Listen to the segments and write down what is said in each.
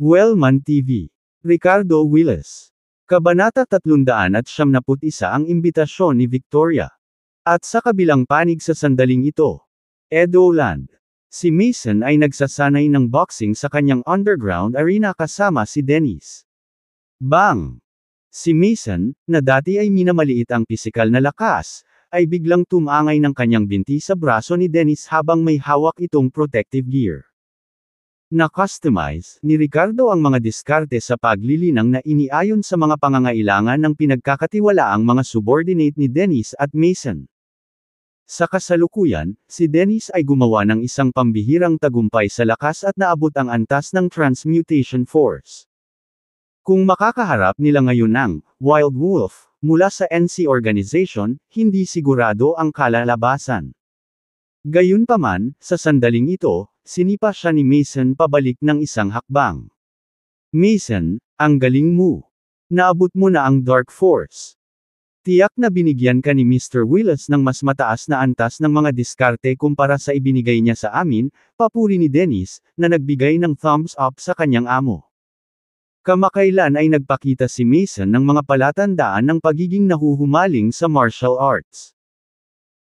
Wellman TV. Ricardo Willis. Kabanata 361 ang imbitasyon ni Victoria. At sa kabilang panig sa sandaling ito, Edo Land. Si Mason ay nagsasanay ng boxing sa kanyang underground arena kasama si Dennis. Bang! Si Mason, na dati ay minamaliit ang pisikal na lakas, ay biglang tumangay ng kanyang binti sa braso ni Dennis habang may hawak itong protective gear. Na-customize ni Ricardo ang mga diskarte sa paglilinang na iniayon sa mga pangangailangan ng pinagkakatiwalaang mga subordinate ni Dennis at Mason. Sa kasalukuyan, si Dennis ay gumawa ng isang pambihirang tagumpay sa lakas at naabot ang antas ng Transmutation Force. Kung makakaharap nila ngayon ang Wild Wolf mula sa NC Organization, hindi sigurado ang kalalabasan. Gayunpaman, sa sandaling ito, sinipa siya ni Mason pabalik ng isang hakbang. Mason, ang galing mo. Naabot mo na ang Dark Force. Tiyak na binigyan ka ni Mr. Willis ng mas mataas na antas ng mga diskarte kumpara sa ibinigay niya sa amin, papuri ni Dennis, na nagbigay ng thumbs up sa kanyang amo. Kamakailan ay nagpakita si Mason ng mga palatandaan ng pagiging nahuhumaling sa martial arts.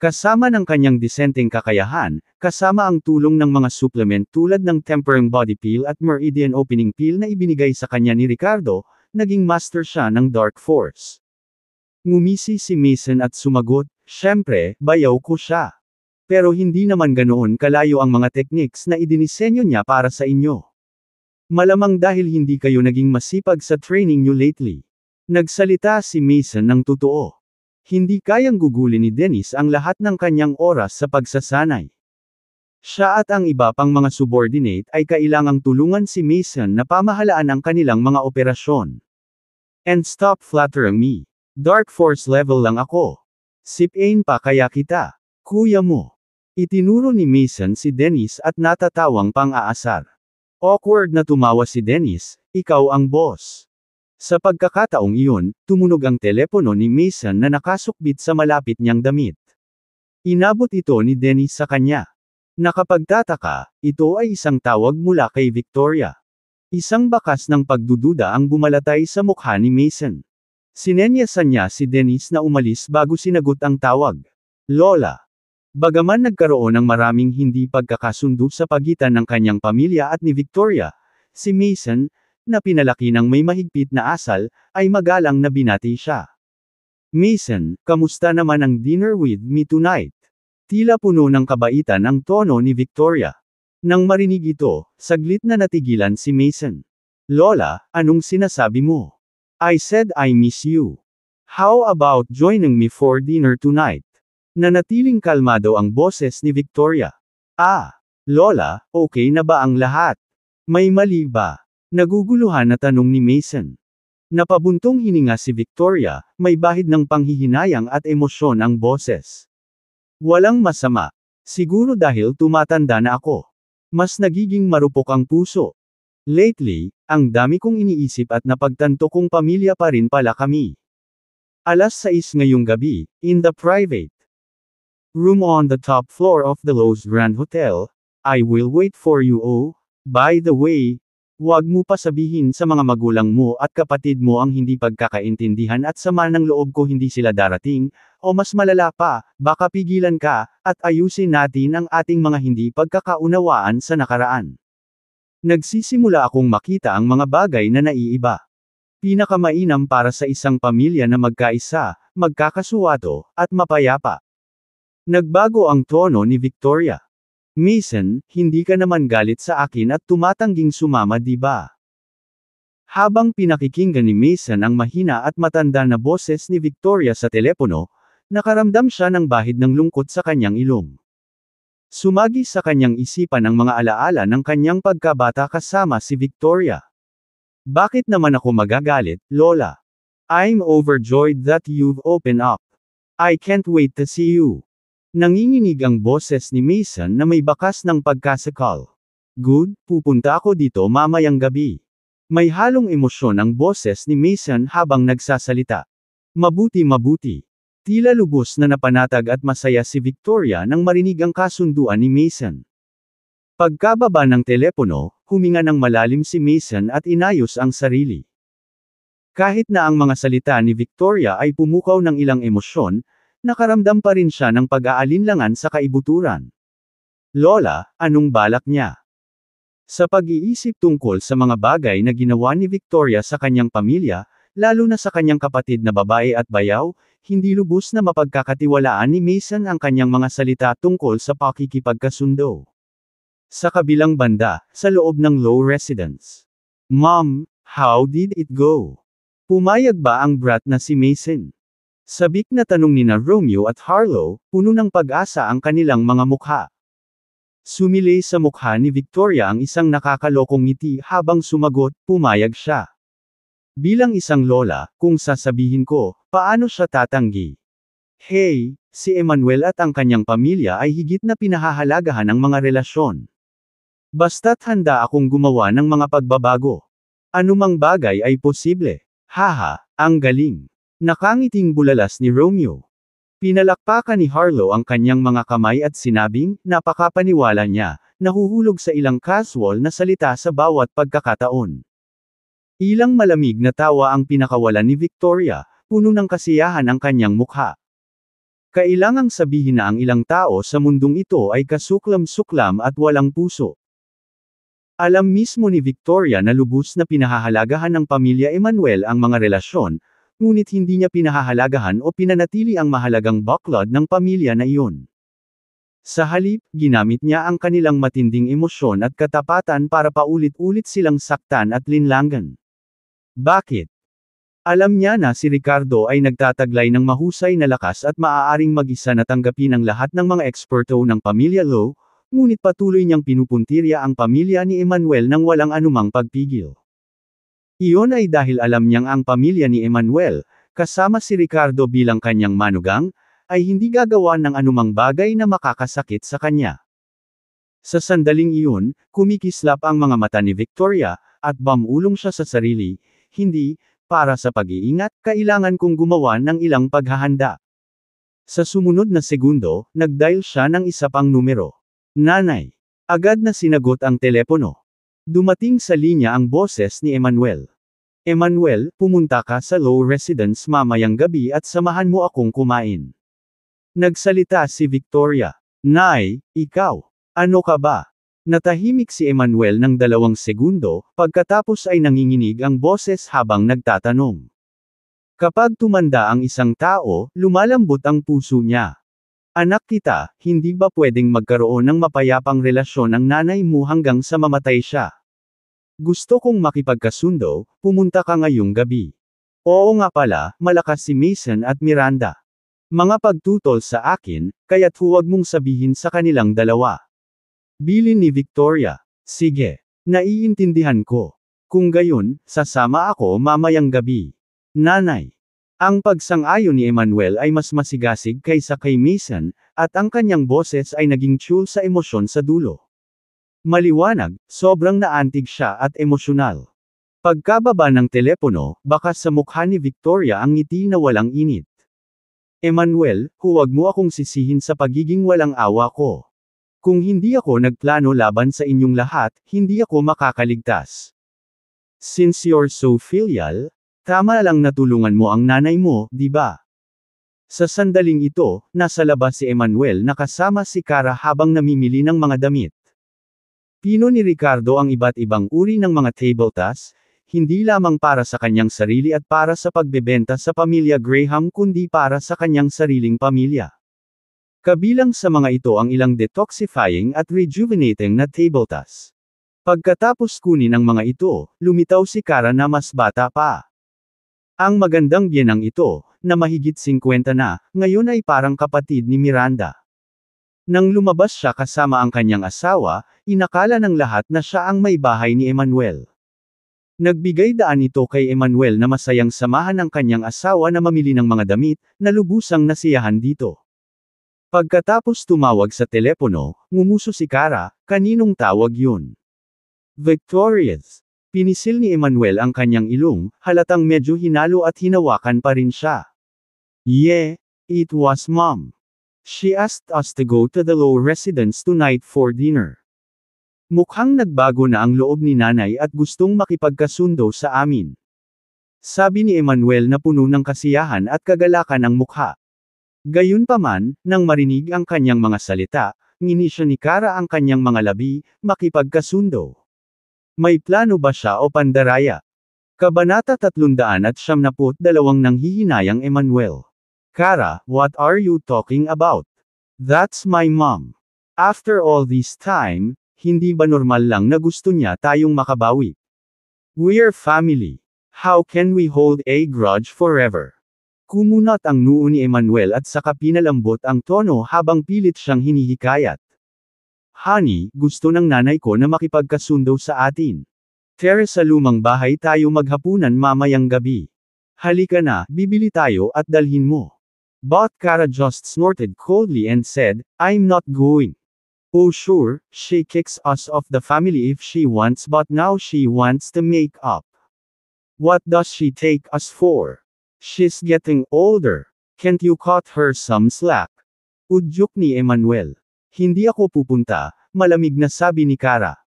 Kasama ng kanyang disenteng kakayahan, kasama ang tulong ng mga supplement tulad ng tempering body peel at meridian opening peel na ibinigay sa kanya ni Ricardo, naging master siya ng Dark Force. Ngumisi si Mason at sumagot, syempre, bayaw ko siya. Pero hindi naman ganoon kalayo ang mga techniques na idinisenyo niya para sa inyo. Malamang dahil hindi kayo naging masipag sa training nyo lately. Nagsalita si Mason ng totoo. Hindi kayang gugulin ni Dennis ang lahat ng kanyang oras sa pagsasanay. Siya at ang iba pang mga subordinate ay kailangang tulungan si Mason na pamahalaan ang kanilang mga operasyon. And stop flattering me. Dark force level lang ako. Sipain pa kaya kita. Kuya mo. Itinuro ni Mason si Dennis at natatawang pang-aasar. Awkward na tumawa si Dennis, ikaw ang boss. Sa pagkakataong iyon, tumunog ang telepono ni Mason na nakasukbit sa malapit niyang damit. Inabot ito ni Dennis sa kanya. Nakapagtataka, ito ay isang tawag mula kay Victoria. Isang bakas ng pagdududa ang bumalatay sa mukha ni Mason. Sinenyasan niya si Dennis na umalis bago sinagot ang tawag. Lola. Bagaman nagkaroon ng maraming hindi pagkakasundo sa pagitan ng kanyang pamilya at ni Victoria, si Mason, na pinalaki ng may mahigpit na asal, ay magalang na binati siya. Mason, kamusta naman ang dinner with me tonight? Tila puno ng kabaitan ang tono ni Victoria. Nang marinig ito, saglit na natigilan si Mason. Lola, anong sinasabi mo? I said I miss you. How about joining me for dinner tonight? Nanatiling kalmado ang boses ni Victoria. Ah, Lola, okay na ba ang lahat? May mali ba? Naguguluhan na tanong ni Mason. Napabuntong hininga si Victoria, may bahid ng panghihinayang at emosyon ang boses. Walang masama. Siguro dahil tumatanda na ako. Mas nagiging marupok ang puso. Lately, ang dami kong iniisip at napagtanto kong pamilya pa rin pala kami. Alas 6 ngayong gabi, in the private room on the top floor of the Lowe's Grand Hotel, I will wait for you oh, by the way, Huwag mo pa sabihin sa mga magulang mo at kapatid mo ang hindi pagkakaintindihan at sama ng loob ko hindi sila darating, o mas malala pa, baka pigilan ka, at ayusin natin ang ating mga hindi pagkakaunawaan sa nakaraan. Nagsisimula akong makita ang mga bagay na naiiba. Pinakamainam para sa isang pamilya na magkaisa, magkakasuwato, at mapayapa. Nagbago ang tono ni Victoria. Mason, hindi ka naman galit sa akin at tumatangging sumama di ba? Habang pinakikinggan ni Mason ang mahina at matanda na boses ni Victoria sa telepono, nakaramdam siya ng bahid ng lungkot sa kanyang ilong. Sumagi sa kanyang isipan ang mga alaala ng kanyang pagkabata kasama si Victoria. Bakit naman ako magagalit, Lola? I'm overjoyed that you've opened up. I can't wait to see you. Nanginginig ang boses ni Mason na may bakas ng pagkasakal. Good, pupunta ako dito mamayang gabi. May halong emosyon ang boses ni Mason habang nagsasalita. Mabuti mabuti. Tila lubos na napanatag at masaya si Victoria nang marinig ang kasunduan ni Mason. Pagkababa ng telepono, huminga ng malalim si Mason at inayos ang sarili. Kahit na ang mga salita ni Victoria ay pumukaw ng ilang emosyon, Nakaramdam pa rin siya ng pag-aalinlangan sa kaibuturan. Lola, anong balak niya? Sa pag-iisip tungkol sa mga bagay na ginawa ni Victoria sa kanyang pamilya, lalo na sa kanyang kapatid na babae at bayaw, hindi lubos na mapagkakatiwalaan ni Mason ang kanyang mga salita tungkol sa pakikipagkasundo. Sa kabilang banda, sa loob ng low residence. Mom, how did it go? Pumayag ba ang brat na si Mason? Sabik na tanong ni na Romeo at Harlow, puno ng pag-asa ang kanilang mga mukha. Sumili sa mukha ni Victoria ang isang nakakalokong ngiti habang sumagot, pumayag siya. Bilang isang lola, kung sasabihin ko, paano siya tatanggi? Hey, si Emmanuel at ang kanyang pamilya ay higit na pinahahalagahan ang mga relasyon. Basta't handa akong gumawa ng mga pagbabago. Anumang bagay ay posible. Haha, ang galing. Nakangiting bulalas ni Romeo. Pinalakpakan ni Harlow ang kanyang mga kamay at sinabing, napakapaniwala niya, nahuhulog sa ilang casual na salita sa bawat pagkakataon. Ilang malamig na tawa ang pinakawalan ni Victoria, puno ng kasiyahan ang kanyang mukha. Kailangang sabihin na ang ilang tao sa mundong ito ay kasuklam-suklam at walang puso. Alam mismo ni Victoria na lubos na pinahahalagahan ng pamilya Emmanuel ang mga relasyon, Ngunit hindi niya pinahahalagahan o pinanatili ang mahalagang baklod ng pamilya na iyon. Sa halip, ginamit niya ang kanilang matinding emosyon at katapatan para paulit-ulit silang saktan at linlangan. Bakit? Alam niya na si Ricardo ay nagtataglay ng mahusay na lakas at maaaring mag-isa na tanggapin ang lahat ng mga eksperto ng pamilya Low, ngunit patuloy niyang pinupuntirya ang pamilya ni Emmanuel nang walang anumang pagpigil. Iyon ay dahil alam niyang ang pamilya ni Emmanuel, kasama si Ricardo bilang kanyang manugang, ay hindi gagawa ng anumang bagay na makakasakit sa kanya. Sa sandaling iyon, kumikislap ang mga mata ni Victoria, at bamulong siya sa sarili, hindi, para sa pag-iingat, kailangan kong gumawa ng ilang paghahanda. Sa sumunod na segundo, nagdial siya ng isa pang numero. Nanay. Agad na sinagot ang telepono. Dumating sa linya ang boses ni Emmanuel. Emmanuel, pumunta ka sa Low Residence mamayang gabi at samahan mo akong kumain. Nagsalita si Victoria. Nay, ikaw. Ano ka ba? Natahimik si Emmanuel ng dalawang segundo, pagkatapos ay nanginginig ang boses habang nagtatanong. Kapag tumanda ang isang tao, lumalambot ang puso niya. Anak kita, hindi ba pwedeng magkaroon ng mapayapang relasyon ang nanay mo hanggang sa mamatay siya? Gusto kong makipagkasundo, pumunta ka ngayong gabi. Oo nga pala, malakas si Mason at Miranda. Mga pagtutol sa akin, kaya't huwag mong sabihin sa kanilang dalawa. Bilin ni Victoria. Sige. Naiintindihan ko. Kung gayon, sasama ako mamayang gabi. Nanay. Ang pagsang-ayon ni Emmanuel ay mas masigasig kaysa kay Mason, at ang kanyang boses ay naging chul sa emosyon sa dulo. Maliwanag, sobrang naantig siya at emosyonal. Pagkababa ng telepono, baka sa mukha ni Victoria ang ngiti na walang init. Emmanuel, huwag mo akong sisihin sa pagiging walang awa ko. Kung hindi ako nagplano laban sa inyong lahat, hindi ako makakaligtas. Since you're so filial, Tama lang natulungan mo ang nanay mo, di ba? Sa sandaling ito, nasa labas si Emmanuel na kasama si Kara habang namimili ng mga damit. Pino ni Ricardo ang iba't ibang uri ng mga table tas, hindi lamang para sa kanyang sarili at para sa pagbebenta sa pamilya Graham kundi para sa kanyang sariling pamilya. Kabilang sa mga ito ang ilang detoxifying at rejuvenating na table tas. Pagkatapos kunin ang mga ito, lumitaw si Kara na mas bata pa. Ang magandang biyenang ito, na mahigit 50 na, ngayon ay parang kapatid ni Miranda. Nang lumabas siya kasama ang kanyang asawa, inakala ng lahat na siya ang may bahay ni Emmanuel. Nagbigay daan ito kay Emmanuel na masayang samahan ang kanyang asawa na mamili ng mga damit, na lubusang nasiyahan dito. Pagkatapos tumawag sa telepono, ngumuso si Kara, kaninong tawag yun? Victorious. Pinisil ni Emmanuel ang kanyang ilong, halatang medyo hinalo at hinawakan pa rin siya. Yeah, it was mom. She asked us to go to the low residence tonight for dinner. Mukhang nagbago na ang loob ni nanay at gustong makipagkasundo sa amin. Sabi ni Emmanuel na puno ng kasiyahan at kagalakan ang mukha. Gayunpaman, nang marinig ang kanyang mga salita, ngini siya ni Kara ang kanyang mga labi, makipagkasundo. May plano ba siya o pandaraya? Kabanata 372 ng Hihinayang Emmanuel. Kara, what are you talking about? That's my mom. After all this time, hindi ba normal lang na gusto niya tayong makabawi? We're family. How can we hold a grudge forever? Kumunot ang noo ni Emmanuel at saka pinalambot ang tono habang pilit siyang hinihikayat. Honey, gusto ng nanay ko na makipagkasundo sa atin. Tara sa lumang bahay tayo maghapunan mamayang gabi. Halika na, bibili tayo at dalhin mo. But Kara just snorted coldly and said, I'm not going. Oh sure, she kicks us off the family if she wants but now she wants to make up. What does she take us for? She's getting older. Can't you cut her some slack? Udyok ni Emmanuel. Hindi ako pupunta, malamig na sabi ni Kara.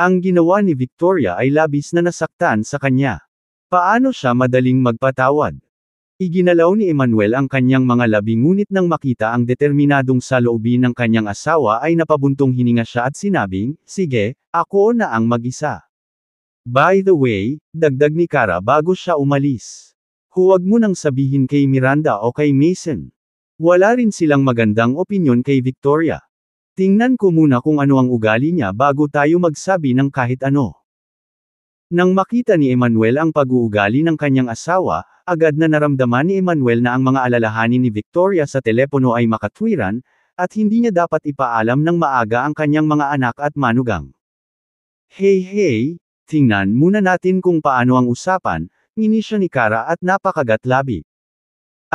Ang ginawa ni Victoria ay labis na nasaktan sa kanya. Paano siya madaling magpatawad? Iginalaw ni Emmanuel ang kanyang mga labi ngunit nang makita ang determinadong saloobin ng kanyang asawa ay napabuntong hininga siya at sinabing, Sige, ako na ang mag-isa. By the way, dagdag ni Kara bago siya umalis. Huwag mo nang sabihin kay Miranda o kay Mason. Wala rin silang magandang opinyon kay Victoria. Tingnan ko muna kung ano ang ugali niya bago tayo magsabi ng kahit ano. Nang makita ni Emmanuel ang pag-uugali ng kanyang asawa, agad na naramdaman ni Emmanuel na ang mga alalahanin ni Victoria sa telepono ay makatwiran, at hindi niya dapat ipaalam ng maaga ang kanyang mga anak at manugang. Hey hey, tingnan muna natin kung paano ang usapan, ngini siya ni Kara at napakagat labi.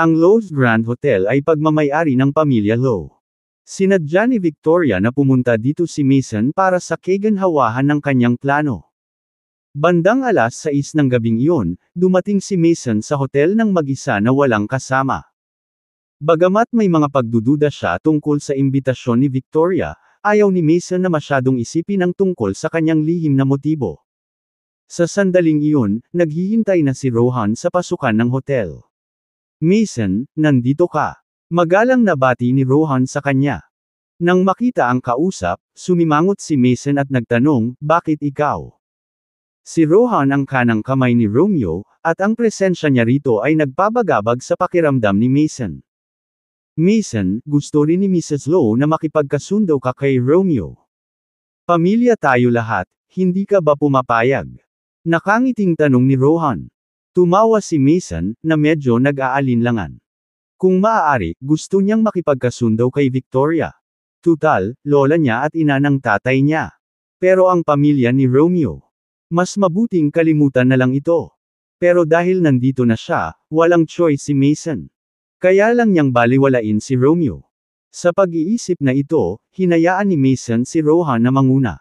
Ang Lowe's Grand Hotel ay pagmamayari ng pamilya Lowe. Sinadya ni Victoria na pumunta dito si Mason para sa kaganhawahan ng kanyang plano. Bandang alas 6 ng gabing iyon, dumating si Mason sa hotel ng mag-isa na walang kasama. Bagamat may mga pagdududa siya tungkol sa imbitasyon ni Victoria, ayaw ni Mason na masyadong isipin ang tungkol sa kanyang lihim na motibo. Sa sandaling iyon, naghihintay na si Rohan sa pasukan ng hotel. Mason, nandito ka. Magalang na bati ni Rohan sa kanya. Nang makita ang kausap, sumimangot si Mason at nagtanong, bakit ikaw? Si Rohan ang kanang kamay ni Romeo, at ang presensya niya rito ay nagpabagabag sa pakiramdam ni Mason. Mason, gusto rin ni Mrs. Low na makipagkasundo ka kay Romeo. Pamilya tayo lahat, hindi ka ba pumapayag? Nakangiting tanong ni Rohan. Tumawa si Mason, na medyo nag-aalinlangan. Kung maaari, gusto niyang makipagkasundo kay Victoria. Tutal, lola niya at ina ng tatay niya. Pero ang pamilya ni Romeo. Mas mabuting kalimutan na lang ito. Pero dahil nandito na siya, walang choice si Mason. Kaya lang niyang baliwalain si Romeo. Sa pag-iisip na ito, hinayaan ni Mason si Rohan na manguna.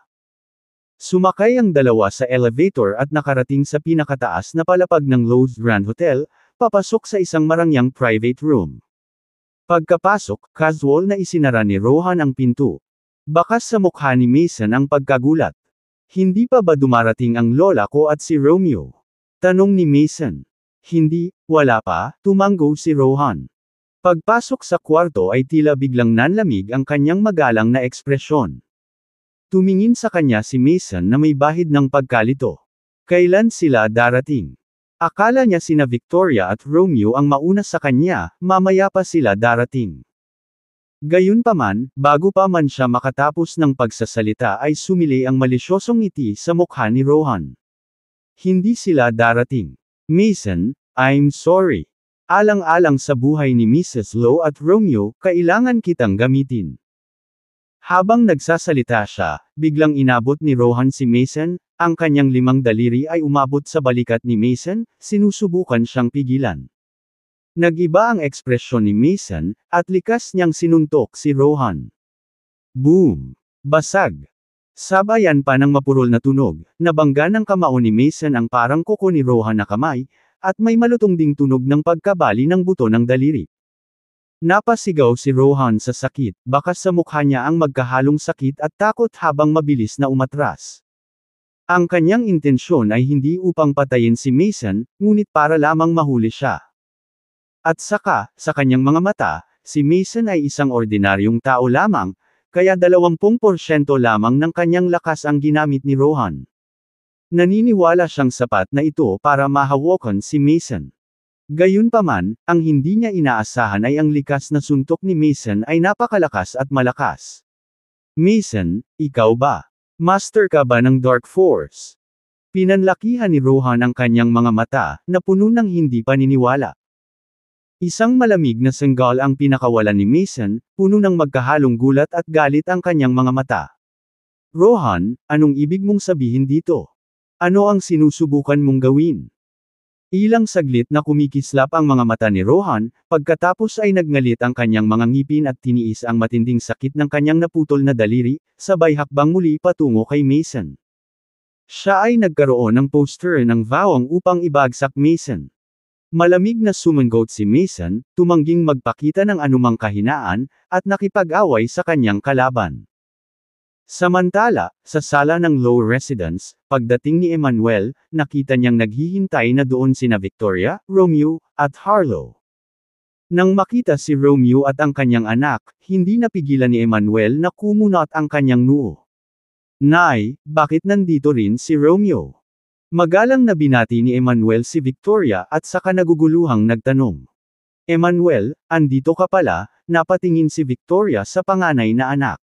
Sumakay ang dalawa sa elevator at nakarating sa pinakataas na palapag ng Lowe's Grand Hotel, Papasok sa isang marangyang private room. Pagkapasok, casual na isinara ni Rohan ang pinto. Bakas sa mukha ni Mason ang pagkagulat. Hindi pa ba dumarating ang lola ko at si Romeo? Tanong ni Mason. Hindi, wala pa, tumanggo si Rohan. Pagpasok sa kwarto ay tila biglang nanlamig ang kanyang magalang na ekspresyon. Tumingin sa kanya si Mason na may bahid ng pagkalito. Kailan sila darating? Akala niya sina Victoria at Romeo ang mauna sa kanya, mamaya pa sila darating. Gayunpaman, bago pa man siya makatapos ng pagsasalita ay sumili ang malisyosong ngiti sa mukha ni Rohan. Hindi sila darating. Mason, I'm sorry. Alang-alang sa buhay ni Mrs. Low at Romeo, kailangan kitang gamitin. Habang nagsasalita siya, biglang inabot ni Rohan si Mason, ang kanyang limang daliri ay umabot sa balikat ni Mason, sinusubukan siyang pigilan. Nagiba ang ekspresyon ni Mason, at likas niyang sinuntok si Rohan. Boom! Basag! Sabayan pa ng mapurol na tunog, nabangga ng kamao ni Mason ang parang kuko ni Rohan na kamay, at may malutong ding tunog ng pagkabali ng buto ng daliri. Napasigaw si Rohan sa sakit, baka sa mukha niya ang magkahalong sakit at takot habang mabilis na umatras. Ang kanyang intensyon ay hindi upang patayin si Mason, ngunit para lamang mahuli siya. At saka, sa kanyang mga mata, si Mason ay isang ordinaryong tao lamang, kaya 20% lamang ng kanyang lakas ang ginamit ni Rohan. Naniniwala siyang sapat na ito para mahawakan si Mason. Gayunpaman, ang hindi niya inaasahan ay ang likas na suntok ni Mason ay napakalakas at malakas. Mason, ikaw ba? Master ka ba ng Dark Force? Pinanlakihan ni Rohan ang kanyang mga mata, na puno ng hindi paniniwala. Isang malamig na senggal ang pinakawalan ni Mason, puno ng magkahalong gulat at galit ang kanyang mga mata. Rohan, anong ibig mong sabihin dito? Ano ang sinusubukan mong gawin? Ilang saglit na kumikislap ang mga mata ni Rohan, pagkatapos ay nagngalit ang kanyang mga ngipin at tiniis ang matinding sakit ng kanyang naputol na daliri, sabay hakbang muli patungo kay Mason. Siya ay nagkaroon ng poster ng vawang upang ibagsak Mason. Malamig na sumanggot si Mason, tumangging magpakita ng anumang kahinaan, at nakipag-away sa kanyang kalaban. Samantala, sa sala ng Low Residence, pagdating ni Emmanuel, nakita niyang naghihintay na doon sina Victoria, Romeo, at Harlow. Nang makita si Romeo at ang kanyang anak, hindi napigilan ni Emmanuel na kumunot ang kanyang noo. Nay, bakit nandito rin si Romeo? Magalang na binati ni Emmanuel si Victoria at saka naguguluhang nagtanong. Emmanuel, andito ka pala, napatingin si Victoria sa panganay na anak.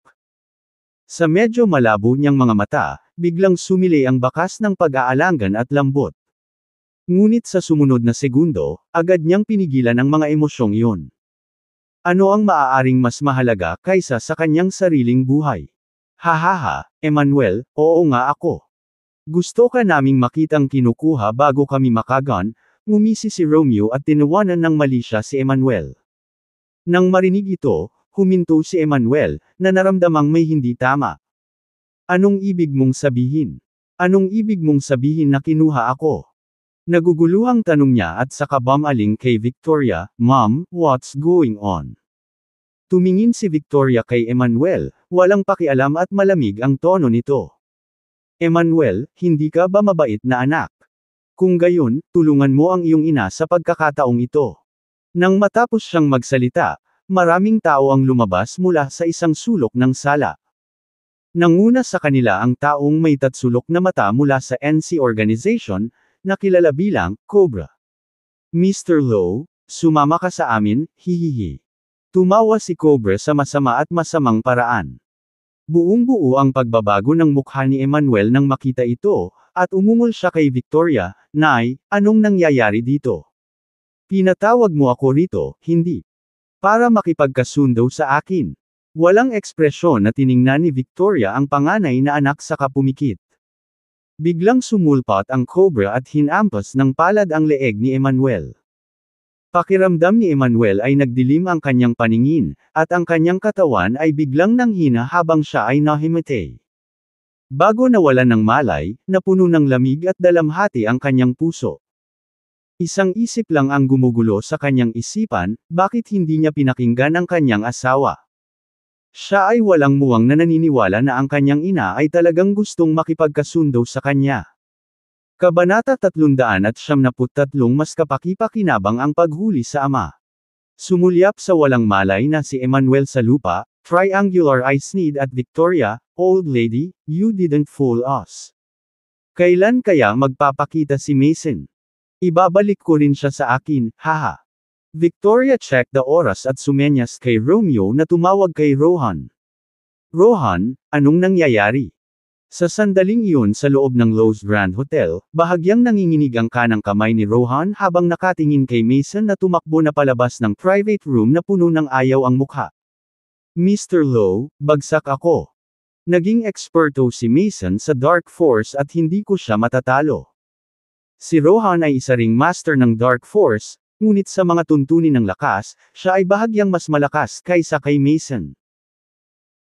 Sa medyo malabo niyang mga mata, biglang sumili ang bakas ng pag-aalangan at lambot. Ngunit sa sumunod na segundo, agad niyang pinigilan ang mga emosyong iyon. Ano ang maaaring mas mahalaga kaysa sa kanyang sariling buhay? Hahaha, Emmanuel, oo nga ako. Gusto ka naming makitang kinukuha bago kami makagan, ngumisi si Romeo at tinawanan ng mali siya si Emmanuel. Nang marinig ito, huminto si Emmanuel, na naramdamang may hindi tama. Anong ibig mong sabihin? Anong ibig mong sabihin na kinuha ako? Naguguluhang tanong niya at saka bumaling kay Victoria, Ma'am, what's going on? Tumingin si Victoria kay Emmanuel, walang pakialam at malamig ang tono nito. Emmanuel, hindi ka ba mabait na anak? Kung gayon, tulungan mo ang iyong ina sa pagkakataong ito. Nang matapos siyang magsalita, Maraming tao ang lumabas mula sa isang sulok ng sala. Nanguna sa kanila ang taong may tatsulok na mata mula sa NC organization, na kilala bilang Cobra. Mr. Low, sumama ka sa amin, hihihi. Tumawa si Cobra sa masama at masamang paraan. Buong-buo ang pagbabago ng mukha ni Emmanuel nang makita ito, at umungol siya kay Victoria, Nay, anong nangyayari dito? Pinatawag mo ako rito, hindi para makipagkasundo sa akin. Walang ekspresyon na tiningnan ni Victoria ang panganay na anak sa kapumikit. Biglang sumulpot ang cobra at hinampas ng palad ang leeg ni Emmanuel. Pakiramdam ni Emmanuel ay nagdilim ang kanyang paningin, at ang kanyang katawan ay biglang nanghina habang siya ay nahimete. Bago nawalan ng malay, napuno ng lamig at dalamhati ang kanyang puso. Isang isip lang ang gumugulo sa kanyang isipan, bakit hindi niya pinakinggan ang kanyang asawa? Siya ay walang muwang na naniniwala na ang kanyang ina ay talagang gustong makipagkasundo sa kanya. Kabanata 373 mas kapakipakinabang ang paghuli sa ama. Sumulyap sa walang malay na si Emmanuel sa lupa, triangular eye need at Victoria, old lady, you didn't fool us. Kailan kaya magpapakita si Mason? Ibabalik ko rin siya sa akin, haha. Victoria checked the oras at sumenyas kay Romeo na tumawag kay Rohan. Rohan, anong nangyayari? Sa sandaling iyon sa loob ng Lowe's Grand Hotel, bahagyang nanginginig ang kanang kamay ni Rohan habang nakatingin kay Mason na tumakbo na palabas ng private room na puno ng ayaw ang mukha. Mr. Lowe, bagsak ako. Naging eksperto si Mason sa Dark Force at hindi ko siya matatalo. Si Rohan ay isa ring master ng Dark Force, ngunit sa mga tuntunin ng lakas, siya ay bahagyang mas malakas kaysa kay Mason.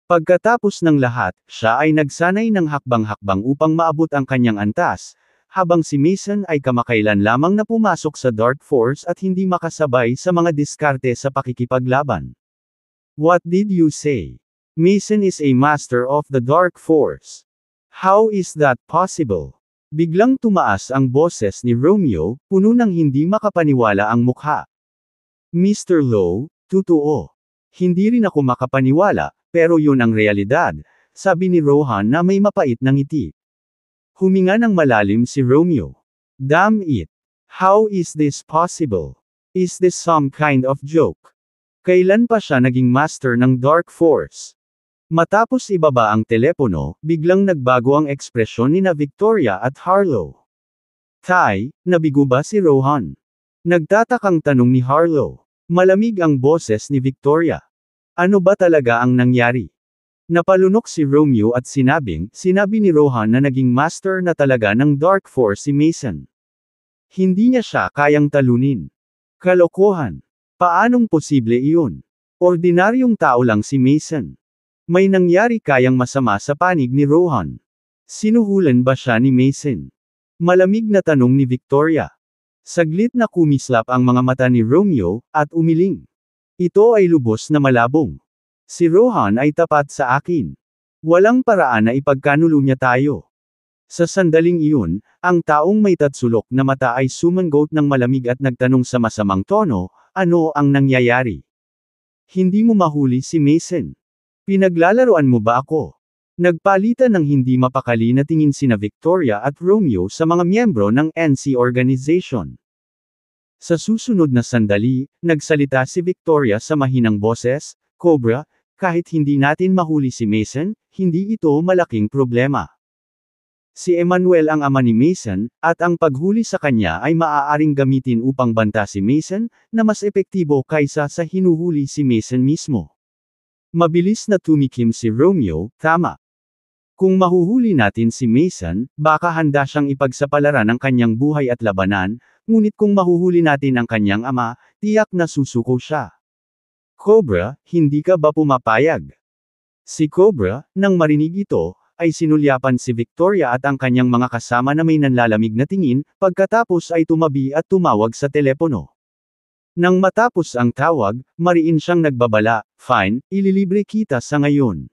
Pagkatapos ng lahat, siya ay nagsanay ng hakbang-hakbang upang maabot ang kanyang antas, habang si Mason ay kamakailan lamang na pumasok sa Dark Force at hindi makasabay sa mga diskarte sa pakikipaglaban. What did you say? Mason is a master of the Dark Force. How is that possible? Biglang tumaas ang boses ni Romeo, puno ng hindi makapaniwala ang mukha. Mr. Low, totoo. Hindi rin ako makapaniwala, pero yun ang realidad, sabi ni Rohan na may mapait na ngiti. Huminga ng malalim si Romeo. Damn it! How is this possible? Is this some kind of joke? Kailan pa siya naging master ng Dark Force? Matapos ibaba ang telepono, biglang nagbago ang ekspresyon ni na Victoria at Harlow. Tay, nabigo ba si Rohan? Nagtatakang tanong ni Harlow. Malamig ang boses ni Victoria. Ano ba talaga ang nangyari? Napalunok si Romeo at sinabing, sinabi ni Rohan na naging master na talaga ng Dark Force si Mason. Hindi niya siya kayang talunin. Kalokohan. Paanong posible iyon? Ordinaryong tao lang si Mason. May nangyari kayang masama sa panig ni Rohan. Sinuhulan ba siya ni Mason? Malamig na tanong ni Victoria. Saglit na kumislap ang mga mata ni Romeo, at umiling. Ito ay lubos na malabong. Si Rohan ay tapat sa akin. Walang paraan na ipagkanulo niya tayo. Sa sandaling iyon, ang taong may tatsulok na mata ay sumanggot ng malamig at nagtanong sa masamang tono, ano ang nangyayari? Hindi mo mahuli si Mason. Pinaglalaroan mo ba ako? Nagpalitan ng hindi mapakali na tingin sina Victoria at Romeo sa mga miyembro ng NC organization. Sa susunod na sandali, nagsalita si Victoria sa mahinang boses, Cobra, kahit hindi natin mahuli si Mason, hindi ito malaking problema. Si Emmanuel ang ama ni Mason, at ang paghuli sa kanya ay maaaring gamitin upang banta si Mason, na mas epektibo kaysa sa hinuhuli si Mason mismo. Mabilis na tumikim si Romeo, tama. Kung mahuhuli natin si Mason, baka handa siyang ipagsapalaran ang kanyang buhay at labanan, ngunit kung mahuhuli natin ang kanyang ama, tiyak na susuko siya. Cobra, hindi ka ba pumapayag? Si Cobra, nang marinig ito, ay sinulyapan si Victoria at ang kanyang mga kasama na may nanlalamig na tingin, pagkatapos ay tumabi at tumawag sa telepono. Nang matapos ang tawag, mariin siyang nagbabala, fine, ililibre kita sa ngayon.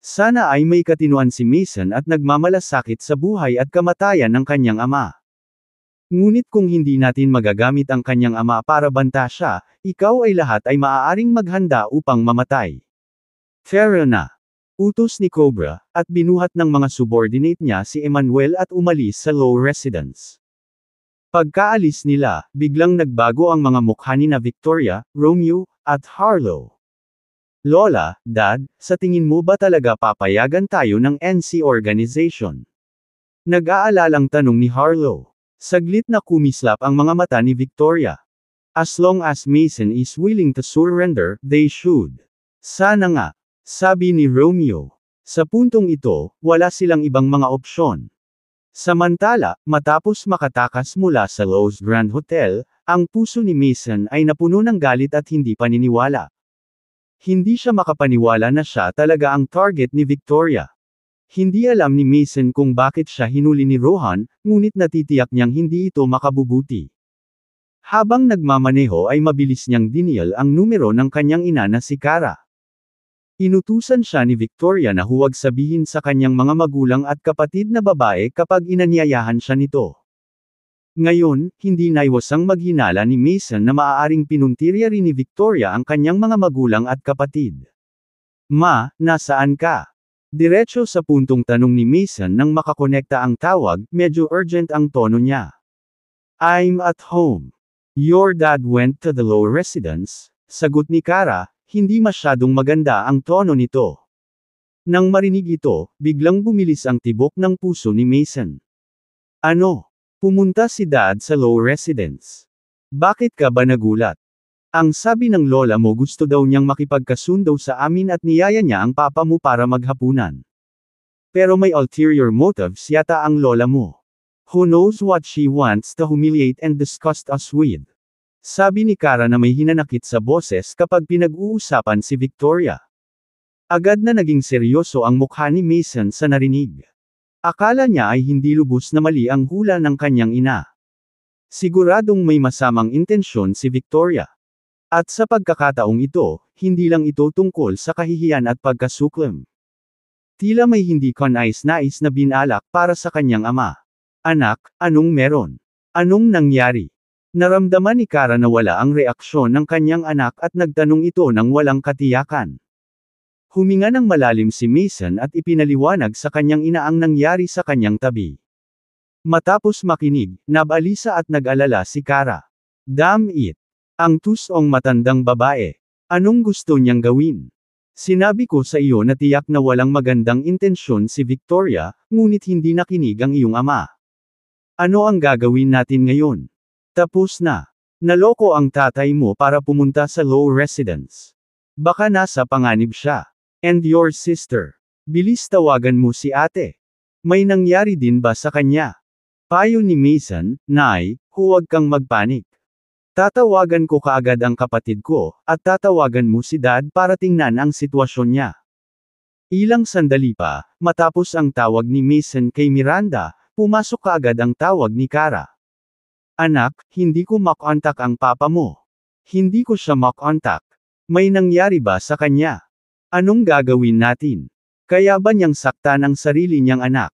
Sana ay may katinuan si Mason at nagmamalasakit sa buhay at kamatayan ng kanyang ama. Ngunit kung hindi natin magagamit ang kanyang ama para banta siya, ikaw ay lahat ay maaaring maghanda upang mamatay. Terra na. Utos ni Cobra, at binuhat ng mga subordinate niya si Emmanuel at umalis sa low residence. Pagkaalis nila, biglang nagbago ang mga mukha ni na Victoria, Romeo, at Harlow. Lola, Dad, sa tingin mo ba talaga papayagan tayo ng NC organization? Nag-aalalang tanong ni Harlow. Saglit na kumislap ang mga mata ni Victoria. As long as Mason is willing to surrender, they should. Sana nga, sabi ni Romeo. Sa puntong ito, wala silang ibang mga opsyon. Samantala, matapos makatakas mula sa Lowe's Grand Hotel, ang puso ni Mason ay napuno ng galit at hindi paniniwala. Hindi siya makapaniwala na siya talaga ang target ni Victoria. Hindi alam ni Mason kung bakit siya hinuli ni Rohan, ngunit natitiyak niyang hindi ito makabubuti. Habang nagmamaneho ay mabilis niyang dinial ang numero ng kanyang ina na si Kara. Inutusan siya ni Victoria na huwag sabihin sa kanyang mga magulang at kapatid na babae kapag inanyayahan siya nito. Ngayon, hindi naiwasang maghinala ni Mason na maaaring pinuntirya rin ni Victoria ang kanyang mga magulang at kapatid. Ma, nasaan ka? Diretso sa puntong tanong ni Mason nang makakonekta ang tawag, medyo urgent ang tono niya. I'm at home. Your dad went to the low residence, sagot ni Kara, hindi masyadong maganda ang tono nito. Nang marinig ito, biglang bumilis ang tibok ng puso ni Mason. Ano? Pumunta si Dad sa Low Residence. Bakit ka ba nagulat? Ang sabi ng lola mo gusto daw niyang makipagkasundo sa amin at niyaya niya ang papa mo para maghapunan. Pero may ulterior motives yata ang lola mo. Who knows what she wants to humiliate and disgust us with. Sabi ni Kara na may hinanakit sa boses kapag pinag-uusapan si Victoria. Agad na naging seryoso ang mukha ni Mason sa narinig. Akala niya ay hindi lubos na mali ang hula ng kanyang ina. Siguradong may masamang intensyon si Victoria. At sa pagkakataong ito, hindi lang ito tungkol sa kahihiyan at pagkasuklam. Tila may hindi kanais-nais na binalak para sa kanyang ama. Anak, anong meron? Anong nangyari? Naramdaman ni Kara na wala ang reaksyon ng kanyang anak at nagtanong ito ng walang katiyakan. Huminga ng malalim si Mason at ipinaliwanag sa kanyang ina ang nangyari sa kanyang tabi. Matapos makinig, nabalisa at nag-alala si Kara. Damn it! Ang tusong matandang babae. Anong gusto niyang gawin? Sinabi ko sa iyo na tiyak na walang magandang intensyon si Victoria, ngunit hindi nakinig ang iyong ama. Ano ang gagawin natin ngayon? Tapos na. Naloko ang tatay mo para pumunta sa low residence. Baka nasa panganib siya. And your sister. Bilis tawagan mo si ate. May nangyari din ba sa kanya? Payo ni Mason, Nay, huwag kang magpanik. Tatawagan ko kaagad ang kapatid ko, at tatawagan mo si dad para tingnan ang sitwasyon niya. Ilang sandali pa, matapos ang tawag ni Mason kay Miranda, pumasok kaagad ang tawag ni Kara. Anak, hindi ko makontak ang papa mo. Hindi ko siya makontak. May nangyari ba sa kanya? Anong gagawin natin? Kaya ba niyang saktan ang sarili niyang anak?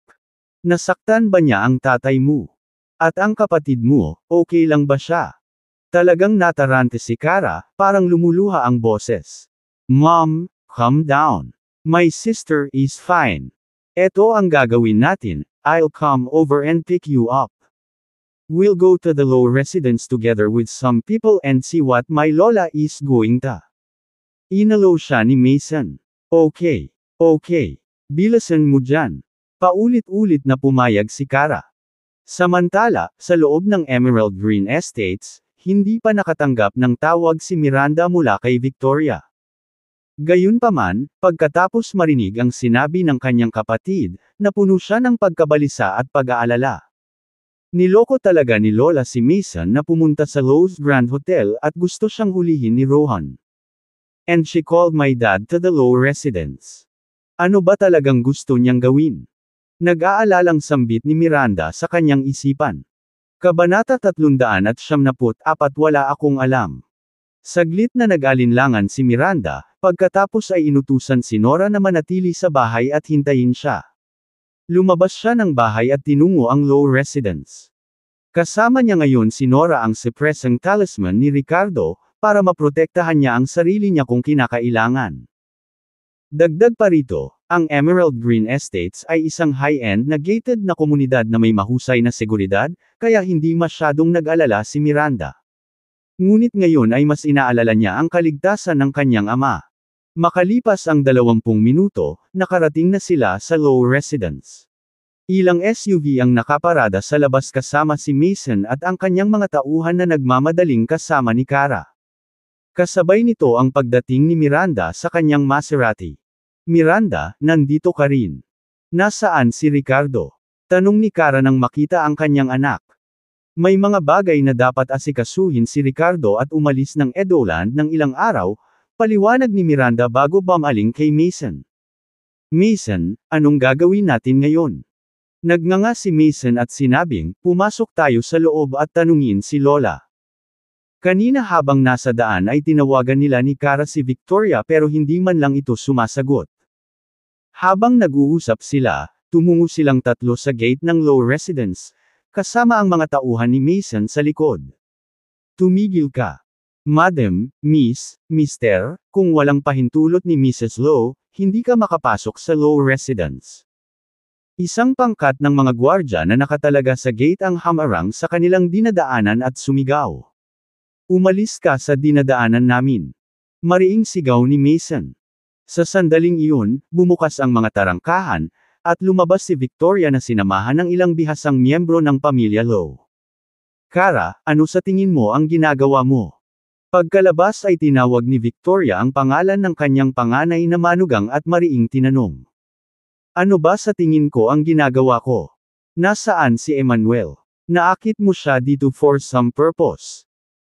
Nasaktan ba niya ang tatay mo? At ang kapatid mo, okay lang ba siya? Talagang natarante si Kara, parang lumuluha ang boses. Mom, calm down. My sister is fine. Eto ang gagawin natin, I'll come over and pick you up. We'll go to the low residence together with some people and see what my lola is going to. Inalo siya ni Mason. Okay. Okay. Bilasan mo dyan. Paulit-ulit na pumayag si Kara. Samantala, sa loob ng Emerald Green Estates, hindi pa nakatanggap ng tawag si Miranda mula kay Victoria. Gayunpaman, pagkatapos marinig ang sinabi ng kanyang kapatid, napuno siya ng pagkabalisa at pag-aalala. Niloko talaga ni Lola si Mason na pumunta sa Lowe's Grand Hotel at gusto siyang hulihin ni Rohan. And she called my dad to the Lowe residence. Ano ba talagang gusto niyang gawin? Nag-aalalang sambit ni Miranda sa kanyang isipan. Kabanata 300 at apat wala akong alam. Saglit na nag-alinlangan si Miranda, pagkatapos ay inutusan si Nora na manatili sa bahay at hintayin siya. Lumabas siya ng bahay at tinungo ang Low Residence. Kasama niya ngayon si Nora ang sepresang talisman ni Ricardo, para maprotektahan niya ang sarili niya kung kinakailangan. Dagdag pa rito, ang Emerald Green Estates ay isang high-end na gated na komunidad na may mahusay na seguridad, kaya hindi masyadong nag-alala si Miranda. Ngunit ngayon ay mas inaalala niya ang kaligtasan ng kanyang ama. Makalipas ang 20 minuto, nakarating na sila sa Low Residence. Ilang SUV ang nakaparada sa labas kasama si Mason at ang kanyang mga tauhan na nagmamadaling kasama ni Kara. Kasabay nito ang pagdating ni Miranda sa kanyang Maserati. Miranda, nandito ka rin. Nasaan si Ricardo? Tanong ni Kara nang makita ang kanyang anak. May mga bagay na dapat asikasuhin si Ricardo at umalis ng Edoland ng ilang araw, Paliwanag ni Miranda bago bumaling kay Mason. Mason, anong gagawin natin ngayon? Nagnganga si Mason at sinabing, pumasok tayo sa loob at tanungin si Lola. Kanina habang nasa daan ay tinawagan nila ni Kara si Victoria pero hindi man lang ito sumasagot. Habang nag-uusap sila, tumungo silang tatlo sa gate ng Low Residence, kasama ang mga tauhan ni Mason sa likod. Tumigil ka. Madam, Miss, Mister, kung walang pahintulot ni Mrs. Low, hindi ka makapasok sa Low Residence. Isang pangkat ng mga gwardya na nakatalaga sa gate ang hamarang sa kanilang dinadaanan at sumigaw. Umalis ka sa dinadaanan namin. Mariing sigaw ni Mason. Sa sandaling iyon, bumukas ang mga tarangkahan, at lumabas si Victoria na sinamahan ng ilang bihasang miyembro ng pamilya Low. Kara, ano sa tingin mo ang ginagawa mo? Pagkalabas ay tinawag ni Victoria ang pangalan ng kanyang panganay na manugang at mariing tinanong. Ano ba sa tingin ko ang ginagawa ko? Nasaan si Emmanuel? Naakit mo siya dito for some purpose.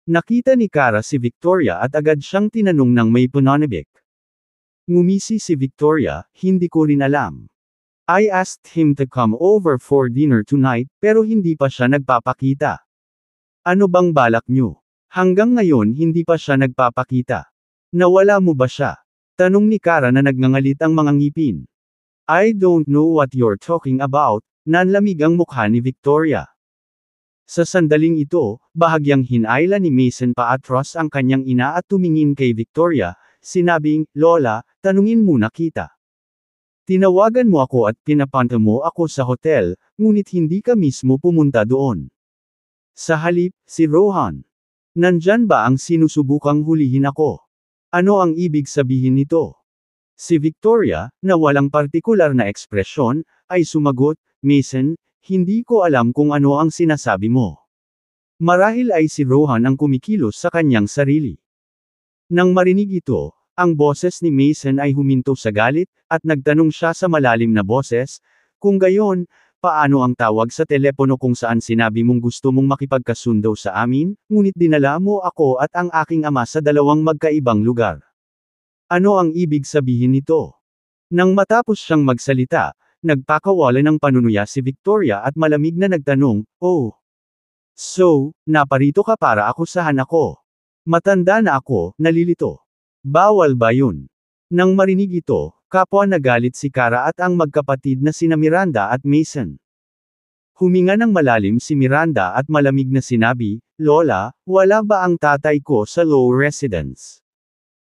Nakita ni Kara si Victoria at agad siyang tinanong ng may pananabik. Ngumisi si Victoria, hindi ko rin alam. I asked him to come over for dinner tonight, pero hindi pa siya nagpapakita. Ano bang balak niyo? Hanggang ngayon hindi pa siya nagpapakita. Nawala mo ba siya? Tanong ni Kara na nagngangalit ang mga ngipin. I don't know what you're talking about, nanlamig ang mukha ni Victoria. Sa sandaling ito, bahagyang hinayla ni Mason Paatros ang kanyang ina at tumingin kay Victoria, sinabing, Lola, tanungin muna kita. Tinawagan mo ako at pinapanta mo ako sa hotel, ngunit hindi ka mismo pumunta doon. Sa halip, si Rohan. Nandyan ba ang sinusubukang hulihin ako? Ano ang ibig sabihin nito? Si Victoria, na walang partikular na ekspresyon, ay sumagot, Mason, hindi ko alam kung ano ang sinasabi mo. Marahil ay si Rohan ang kumikilos sa kanyang sarili. Nang marinig ito, ang boses ni Mason ay huminto sa galit, at nagtanong siya sa malalim na boses, kung gayon, paano ang tawag sa telepono kung saan sinabi mong gusto mong makipagkasundo sa amin, ngunit dinala mo ako at ang aking ama sa dalawang magkaibang lugar. Ano ang ibig sabihin nito? Nang matapos siyang magsalita, nagpakawala ng panunuya si Victoria at malamig na nagtanong, Oh! So, naparito ka para akusahan ako. Matanda na ako, nalilito. Bawal ba yun? Nang marinig ito, Kapwa nagalit si Kara at ang magkapatid na sina Miranda at Mason. Huminga ng malalim si Miranda at malamig na sinabi, Lola, wala ba ang tatay ko sa low residence?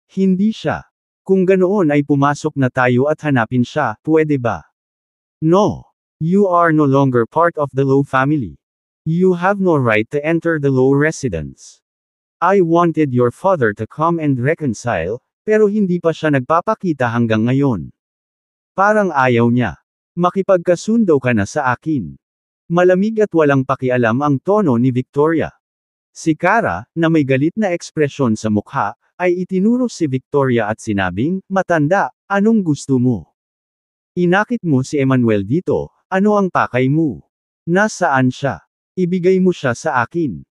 Hindi siya. Kung ganoon ay pumasok na tayo at hanapin siya, pwede ba? No. You are no longer part of the low family. You have no right to enter the low residence. I wanted your father to come and reconcile, pero hindi pa siya nagpapakita hanggang ngayon. Parang ayaw niya. Makipagkasundo ka na sa akin. Malamig at walang pakialam ang tono ni Victoria. Si Kara, na may galit na ekspresyon sa mukha, ay itinuro si Victoria at sinabing, Matanda, anong gusto mo? Inakit mo si Emmanuel dito, ano ang pakay mo? Nasaan siya? Ibigay mo siya sa akin.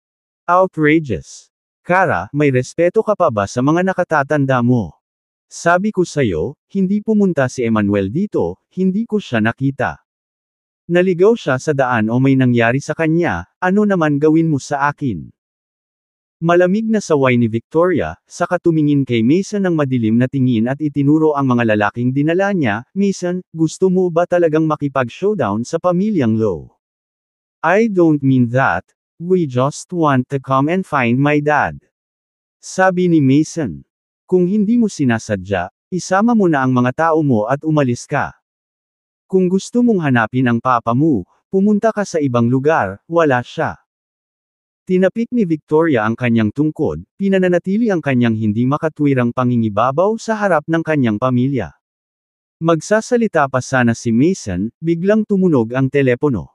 Outrageous. Kara, may respeto ka pa ba sa mga nakatatanda mo? Sabi ko sa'yo, hindi pumunta si Emmanuel dito, hindi ko siya nakita. Naligaw siya sa daan o may nangyari sa kanya, ano naman gawin mo sa akin? Malamig na saway ni Victoria, saka tumingin kay Mason ng madilim na tingin at itinuro ang mga lalaking dinala niya, Mason, gusto mo ba talagang makipag-showdown sa pamilyang Low? I don't mean that, We just want to come and find my dad. Sabi ni Mason. Kung hindi mo sinasadya, isama mo na ang mga tao mo at umalis ka. Kung gusto mong hanapin ang papa mo, pumunta ka sa ibang lugar, wala siya. Tinapik ni Victoria ang kanyang tungkod, pinananatili ang kanyang hindi makatwirang pangingibabaw sa harap ng kanyang pamilya. Magsasalita pa sana si Mason, biglang tumunog ang telepono.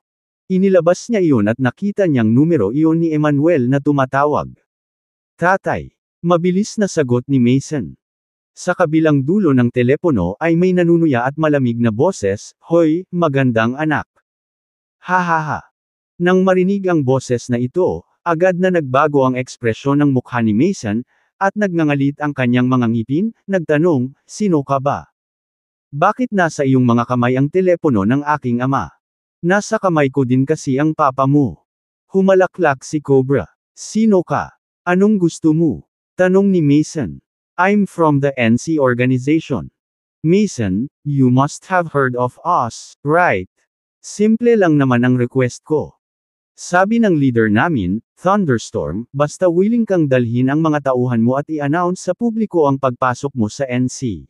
Inilabas niya iyon at nakita niyang numero iyon ni Emmanuel na tumatawag. Tatay. Mabilis na sagot ni Mason. Sa kabilang dulo ng telepono ay may nanunuya at malamig na boses, Hoy, magandang anak. Ha ha ha. Nang marinig ang boses na ito, agad na nagbago ang ekspresyon ng mukha ni Mason, at nagngangalit ang kanyang mga ngipin, nagtanong, sino ka ba? Bakit nasa iyong mga kamay ang telepono ng aking ama? Nasa kamay ko din kasi ang papa mo. Humalaklak si Cobra. Sino ka? Anong gusto mo? Tanong ni Mason. I'm from the NC organization. Mason, you must have heard of us, right? Simple lang naman ang request ko. Sabi ng leader namin, Thunderstorm, basta willing kang dalhin ang mga tauhan mo at i-announce sa publiko ang pagpasok mo sa NC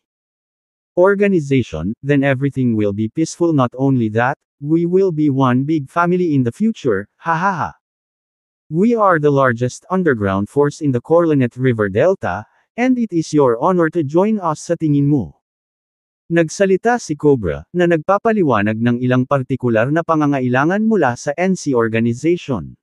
organization, then everything will be peaceful. Not only that, we will be one big family in the future, ha We are the largest underground force in the Corlinet River Delta, and it is your honor to join us sa tingin mo. Nagsalita si Cobra na nagpapaliwanag ng ilang partikular na pangangailangan mula sa NC organization.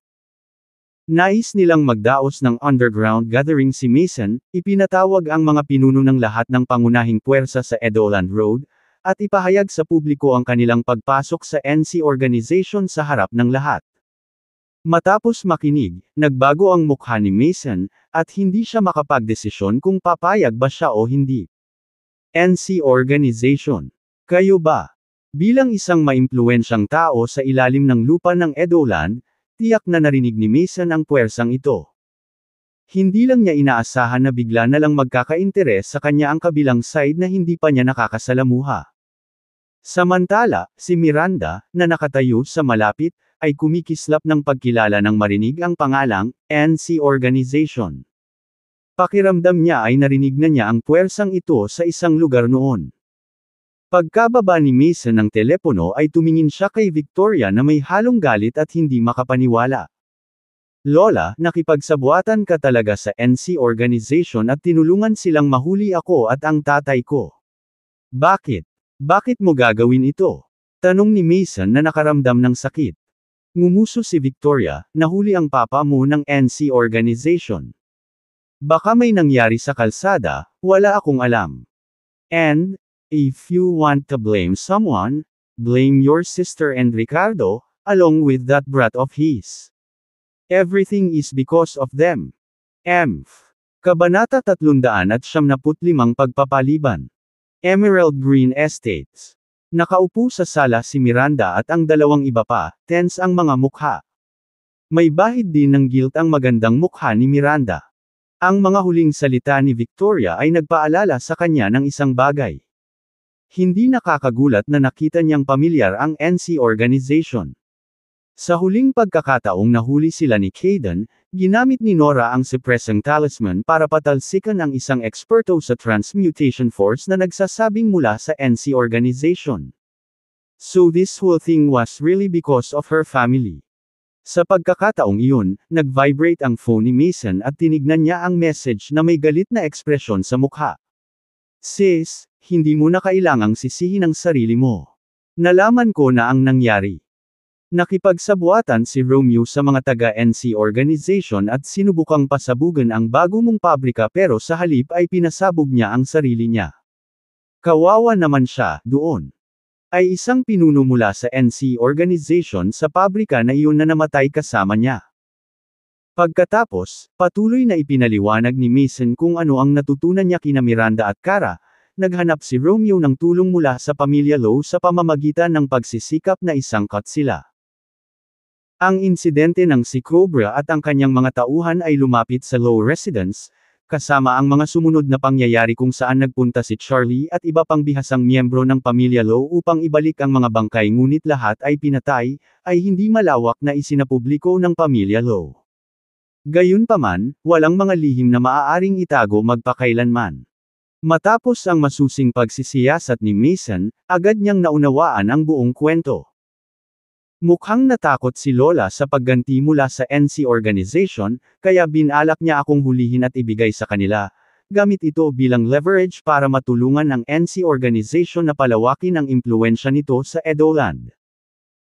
Nais nilang magdaos ng underground gathering si Mason, ipinatawag ang mga pinuno ng lahat ng pangunahing puwersa sa Edoland Road, at ipahayag sa publiko ang kanilang pagpasok sa NC organization sa harap ng lahat. Matapos makinig, nagbago ang mukha ni Mason, at hindi siya makapagdesisyon kung papayag ba siya o hindi. NC Organization. Kayo ba? Bilang isang maimpluensyang tao sa ilalim ng lupa ng Edoland, Tiyak na narinig ni Mason ang puwersang ito. Hindi lang niya inaasahan na bigla na lang magkaka magkakainteres sa kanya ang kabilang side na hindi pa niya nakakasalamuha. Samantala, si Miranda, na nakatayo sa malapit, ay kumikislap ng pagkilala ng marinig ang pangalang, NC Organization. Pakiramdam niya ay narinig na niya ang puwersang ito sa isang lugar noon. Pagkababa ni Mason ng telepono ay tumingin siya kay Victoria na may halong galit at hindi makapaniwala. Lola, nakipagsabuatan ka talaga sa NC organization at tinulungan silang mahuli ako at ang tatay ko. Bakit? Bakit mo gagawin ito? Tanong ni Mason na nakaramdam ng sakit. Ngumuso si Victoria, nahuli ang papa mo ng NC organization. Baka may nangyari sa kalsada, wala akong alam. N, If you want to blame someone, blame your sister and Ricardo, along with that brat of his. Everything is because of them. Emph. Kabanata 300 375 Pagpapaliban. Emerald Green Estates. Nakaupo sa sala si Miranda at ang dalawang iba pa, tense ang mga mukha. May bahid din ng guilt ang magandang mukha ni Miranda. Ang mga huling salita ni Victoria ay nagpaalala sa kanya ng isang bagay. Hindi nakakagulat na nakita niyang pamilyar ang NC organization. Sa huling pagkakataong nahuli sila ni Caden, ginamit ni Nora ang suppressing talisman para patalsikan ang isang eksperto sa transmutation force na nagsasabing mula sa NC organization. So this whole thing was really because of her family. Sa pagkakataong iyon, nag-vibrate ang phone ni Mason at tinignan niya ang message na may galit na ekspresyon sa mukha. Sis, hindi mo na kailangang sisihin ang sarili mo. Nalaman ko na ang nangyari. Nakipagsabuatan si Romeo sa mga taga-NC organization at sinubukang pasabugan ang bago mong pabrika pero sa halip ay pinasabog niya ang sarili niya. Kawawa naman siya, doon ay isang pinuno mula sa NC organization sa pabrika na iyon na namatay kasama niya. Pagkatapos, patuloy na ipinaliwanag ni Mason kung ano ang natutunan niya kina Miranda at Kara, naghanap si Romeo ng tulong mula sa pamilya Lowe sa pamamagitan ng pagsisikap na isangkat sila. Ang insidente ng si Cobra at ang kanyang mga tauhan ay lumapit sa Lowe residence, kasama ang mga sumunod na pangyayari kung saan nagpunta si Charlie at iba pang bihasang miyembro ng pamilya Lowe upang ibalik ang mga bangkay ngunit lahat ay pinatay, ay hindi malawak na isinapubliko ng pamilya Lowe. Gayunpaman, walang mga lihim na maaaring itago magpakailanman. Matapos ang masusing pagsisiyasat ni Mason, agad niyang naunawaan ang buong kwento. Mukhang natakot si Lola sa pagganti mula sa NC organization, kaya binalak niya akong hulihin at ibigay sa kanila. Gamit ito bilang leverage para matulungan ang NC organization na palawakin ang impluensya nito sa Edoland.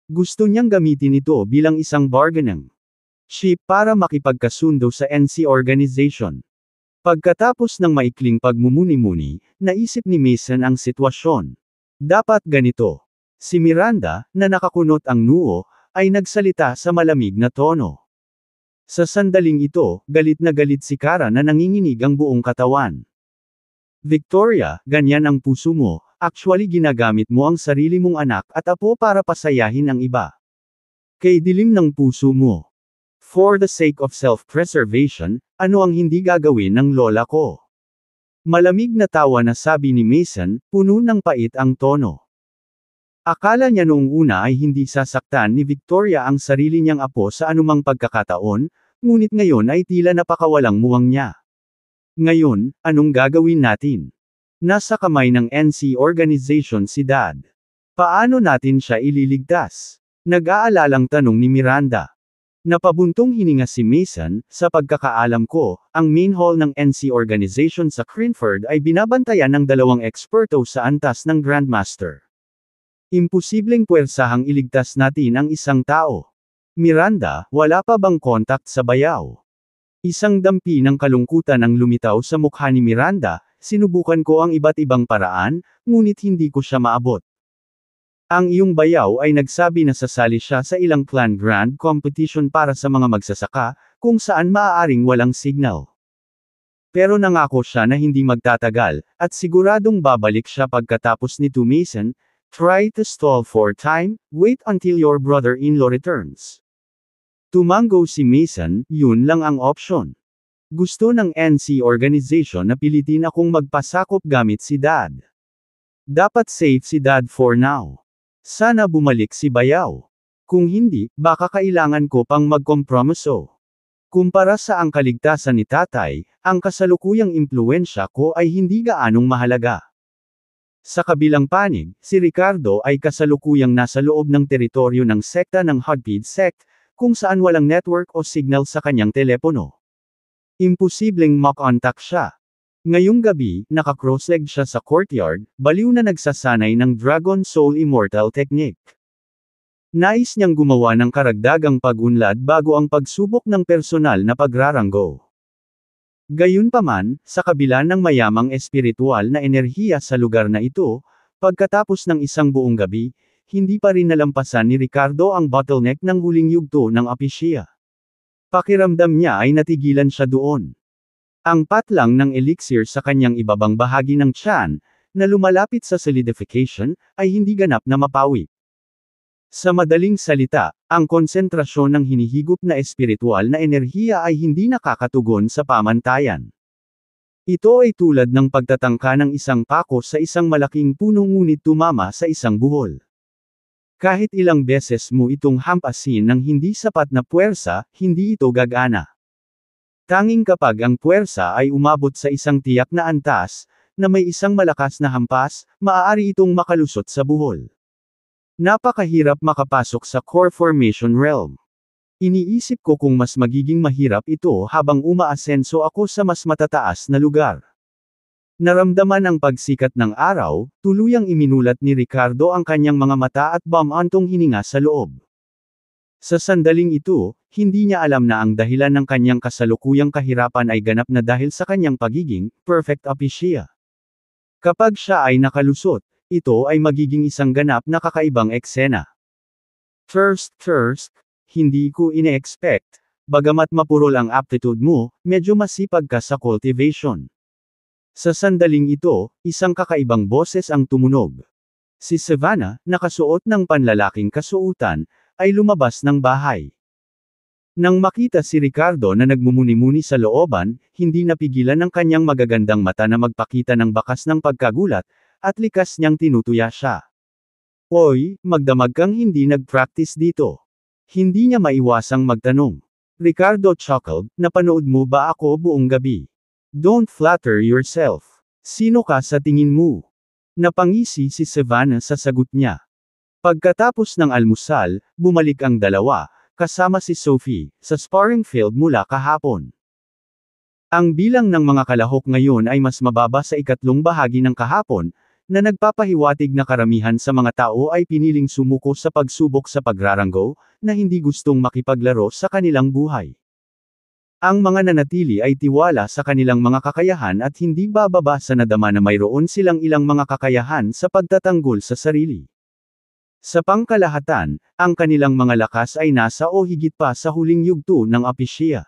Gusto niyang gamitin ito bilang isang bargaining chip para makipagkasundo sa NC organization. Pagkatapos ng maikling pagmumuni-muni, naisip ni Mason ang sitwasyon. Dapat ganito. Si Miranda, na nakakunot ang nuo, ay nagsalita sa malamig na tono. Sa sandaling ito, galit na galit si Kara na nanginginig ang buong katawan. Victoria, ganyan ang puso mo, actually ginagamit mo ang sarili mong anak at apo para pasayahin ang iba. Kay dilim ng puso mo. For the sake of self-preservation, ano ang hindi gagawin ng lola ko? Malamig na tawa na sabi ni Mason, puno ng pait ang tono. Akala niya noong una ay hindi sasaktan ni Victoria ang sarili niyang apo sa anumang pagkakataon, ngunit ngayon ay tila napakawalang muwang niya. Ngayon, anong gagawin natin? Nasa kamay ng NC organization si Dad. Paano natin siya ililigtas? Nag-aalalang tanong ni Miranda. Napabuntong hininga si Mason, sa pagkakaalam ko, ang main hall ng NC organization sa Crinford ay binabantayan ng dalawang eksperto sa antas ng Grandmaster. Imposibleng puwersahang iligtas natin ang isang tao. Miranda, wala pa bang kontak sa bayaw? Isang dampi ng kalungkutan ang lumitaw sa mukha ni Miranda, sinubukan ko ang iba't ibang paraan, ngunit hindi ko siya maabot. Ang iyong bayaw ay nagsabi na sasali siya sa ilang clan grand competition para sa mga magsasaka, kung saan maaaring walang signal. Pero nangako siya na hindi magtatagal, at siguradong babalik siya pagkatapos ni Mason, try to stall for time, wait until your brother-in-law returns. Tumango si Mason, yun lang ang option. Gusto ng NC organization na pilitin akong magpasakop gamit si dad. Dapat safe si dad for now. Sana bumalik si Bayaw. Kung hindi, baka kailangan ko pang magkompromiso. Kumpara sa ang kaligtasan ni tatay, ang kasalukuyang impluensya ko ay hindi gaanong mahalaga. Sa kabilang panig, si Ricardo ay kasalukuyang nasa loob ng teritoryo ng sekta ng Hotbead Sect, kung saan walang network o signal sa kanyang telepono. Imposibleng makontak siya. Ngayong gabi, naka nakakrossleg siya sa courtyard, baliw na nagsasanay ng Dragon Soul Immortal Technique. Nais niyang gumawa ng karagdagang pagunlad bago ang pagsubok ng personal na pagraranggo. Gayunpaman, sa kabila ng mayamang espiritual na enerhiya sa lugar na ito, pagkatapos ng isang buong gabi, hindi pa rin nalampasan ni Ricardo ang bottleneck ng huling yugto ng apisya. Pakiramdam niya ay natigilan siya doon. Ang patlang ng elixir sa kanyang ibabang bahagi ng tiyan, na lumalapit sa solidification, ay hindi ganap na mapawi. Sa madaling salita, ang konsentrasyon ng hinihigop na espiritual na enerhiya ay hindi nakakatugon sa pamantayan. Ito ay tulad ng pagtatangka ng isang pako sa isang malaking puno ngunit tumama sa isang buhol. Kahit ilang beses mo itong hampasin ng hindi sapat na puwersa, hindi ito gagana. Tanging kapag ang puwersa ay umabot sa isang tiyak na antas, na may isang malakas na hampas, maaari itong makalusot sa buhol. Napakahirap makapasok sa core formation realm. Iniisip ko kung mas magiging mahirap ito habang umaasenso ako sa mas matataas na lugar. Naramdaman ang pagsikat ng araw, tuluyang iminulat ni Ricardo ang kanyang mga mata at bamantong hininga sa loob. Sa sandaling ito, hindi niya alam na ang dahilan ng kanyang kasalukuyang kahirapan ay ganap na dahil sa kanyang pagiging perfect apisya. Kapag siya ay nakalusot, ito ay magiging isang ganap na kakaibang eksena. First, first, hindi ko inexpect. Bagamat mapurol ang aptitude mo, medyo masipag ka sa cultivation. Sa sandaling ito, isang kakaibang boses ang tumunog. Si Savannah, nakasuot ng panlalaking kasuutan, ay lumabas ng bahay. Nang makita si Ricardo na nagmumuni-muni sa looban, hindi napigilan ng kanyang magagandang mata na magpakita ng bakas ng pagkagulat, at likas niyang tinutuya siya. Oy, magdamag kang hindi nag-practice dito. Hindi niya maiwasang magtanong. Ricardo chuckled, napanood mo ba ako buong gabi? Don't flatter yourself. Sino ka sa tingin mo? Napangisi si Savannah sa sagot niya. Pagkatapos ng almusal, bumalik ang dalawa, kasama si Sophie, sa sparring field mula kahapon. Ang bilang ng mga kalahok ngayon ay mas mababa sa ikatlong bahagi ng kahapon, na nagpapahiwatig na karamihan sa mga tao ay piniling sumuko sa pagsubok sa pagraranggo, na hindi gustong makipaglaro sa kanilang buhay. Ang mga nanatili ay tiwala sa kanilang mga kakayahan at hindi bababa sa nadama na mayroon silang ilang mga kakayahan sa pagtatanggol sa sarili. Sa pangkalahatan, ang kanilang mga lakas ay nasa o higit pa sa huling yugto ng Apishiya.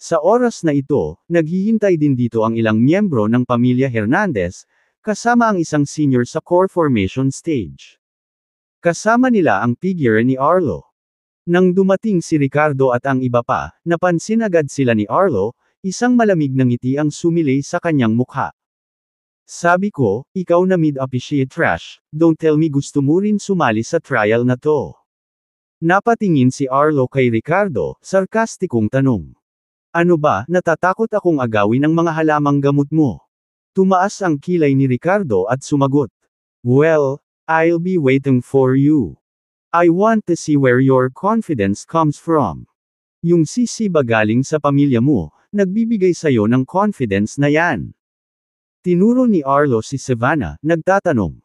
Sa oras na ito, naghihintay din dito ang ilang miyembro ng pamilya Hernandez, kasama ang isang senior sa core formation stage. Kasama nila ang figure ni Arlo. Nang dumating si Ricardo at ang iba pa, napansin agad sila ni Arlo, isang malamig na ngiti ang sumilay sa kanyang mukha. Sabi ko, ikaw na mid-appreciate trash, don't tell me gusto mo rin sumali sa trial na to. Napatingin si Arlo kay Ricardo, sarkastikong tanong. Ano ba, natatakot akong agawin ang mga halamang gamot mo? Tumaas ang kilay ni Ricardo at sumagot. Well, I'll be waiting for you. I want to see where your confidence comes from. Yung sisi galing sa pamilya mo, nagbibigay sa'yo ng confidence na yan. Tinuro ni Arlo si Savannah, nagtatanong.